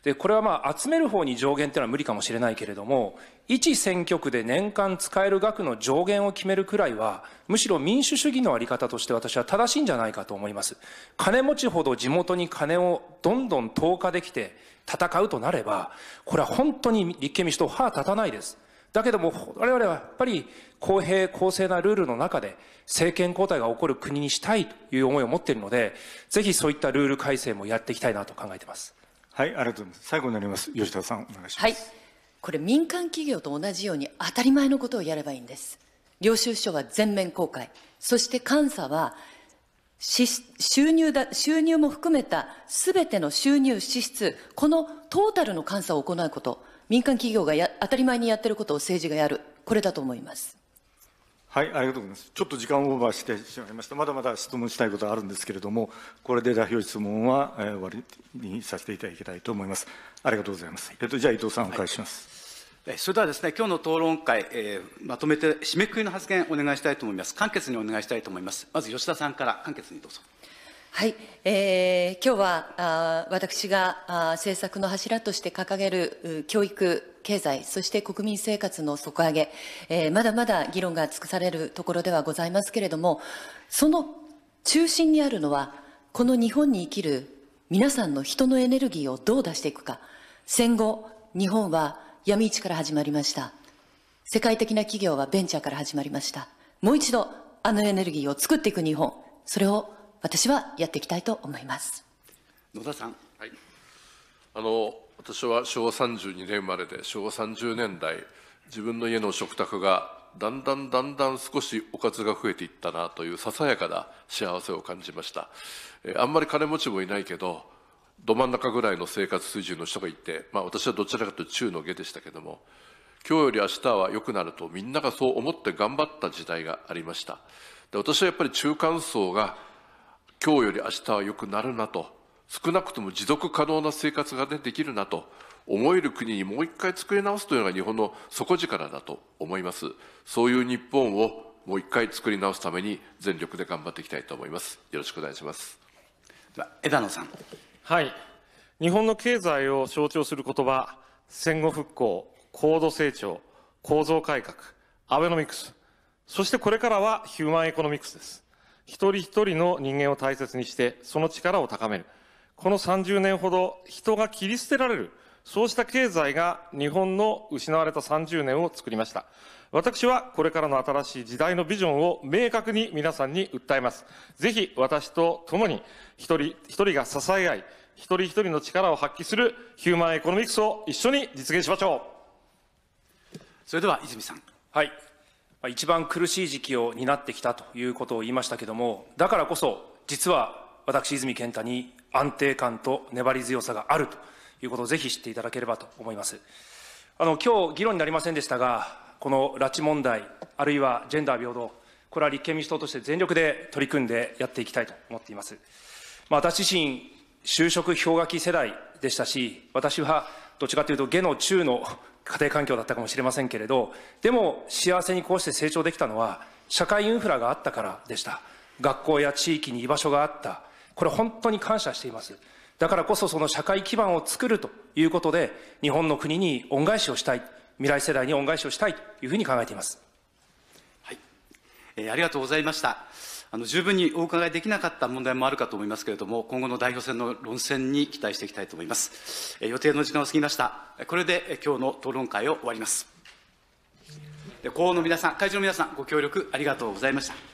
で、これはまあ集める方に上限っていうのは無理かもしれないけれども、一選挙区で年間使える額の上限を決めるくらいは、むしろ民主主義のあり方として私は正しいんじゃないかと思います。金持ちほど地元に金をどんどん投下できて戦うとなれば、これは本当に立憲民主党歯立たないです。だけども、我々はやっぱり公平公正なルールの中で政権交代が起こる国にしたいという思いを持っているので、ぜひそういったルール改正もやっていきたいなと考えています。はい、ありがとうございます。最後になります。吉田さん、お願いします。はい。これ民間企業と同じように当たり前のことをやればいいんです。領収書は全面公開。そして監査は、収入だ、収入も含めた全ての収入支出、このトータルの監査を行うこと、民間企業がや当たり前にやってることを政治がやる。これだと思います。はい、ありがとうございます。ちょっと時間オーバーしてしまいました。まだまだ質問したいことあるんですけれども、これで代表質問は、えー、終わりにさせていただきたいと思います。ありがとうございます。えっと、じゃあ伊藤さん、お返しします。はい、それではですね、今日の討論会、えー、まとめて締めくくりの発言お願いしたいと思います。簡潔にお願いしたいと思います。まず吉田さんから簡潔にどうぞ。はい、えー、今日はあ私があ政策の柱として掲げる教育経済、そして国民生活の底上げ、えー、まだまだ議論が尽くされるところではございますけれども、その中心にあるのは、この日本に生きる皆さんの人のエネルギーをどう出していくか。戦後、日本は闇市から始まりました。世界的な企業はベンチャーから始まりました。もう一度、あのエネルギーを作っていく日本、それを私はやっていきたいと思います。野田さん。はい。あの、私は昭和32年生まれで昭和30年代自分の家の食卓がだんだんだんだん少しおかずが増えていったなというささやかな幸せを感じました、えあんまり金持ちもいないけどど真ん中ぐらいの生活水準の人がいて、まあ、私はどちらかというと中の下でしたけども今日より明日は良くなるとみんながそう思って頑張った時代がありましたで私はやっぱり中間層が今日より明日は良くなるなと少なくとも持続可能な生活が、ね、できるなと思える国にもう一回作り直すというのが日本の底力だと思いますそういう日本をもう一回作り直すために全力で頑張っていきたいと思いますよろしくお願いしますでは枝野さんはい日本の経済を象徴する言葉戦後復興高度成長構造改革アベノミクスそしてこれからはヒューマンエコノミクスです一人一人の人間を大切にしてその力を高めるこの30年ほど人が切り捨てられる、そうした経済が日本の失われた30年を作りました。私はこれからの新しい時代のビジョンを明確に皆さんに訴えます。ぜひ私と共に一人一人が支え合い、一人一人の力を発揮するヒューマンエコノミクスを一緒に実現しましょう。それでは泉さん。はい。一番苦しい時期を担ってきたということを言いましたけれども、だからこそ、実は私、泉健太に安定感と粘り強さがあるということをぜひ知っていただければと思います。あの、今日議論になりませんでしたが、この拉致問題、あるいはジェンダー平等、これは立憲民主党として全力で取り組んでやっていきたいと思っています。まあ、私自身、就職氷河期世代でしたし、私はどっちかというと、下の中の家庭環境だったかもしれませんけれど、でも幸せにこうして成長できたのは、社会インフラがあったからでした。学校や地域に居場所があった。これ本当に感謝しています。だからこそその社会基盤を作るということで、日本の国に恩返しをしたい、未来世代に恩返しをしたいというふうに考えています。はい。えー、ありがとうございました。あの、十分にお伺いできなかった問題もあるかと思いますけれども、今後の代表選の論戦に期待していきたいと思います。えー、予定の時間を過ぎました。これで、えー、今日の討論会を終わります。で、補の皆さん、会場の皆さん、ご協力ありがとうございました。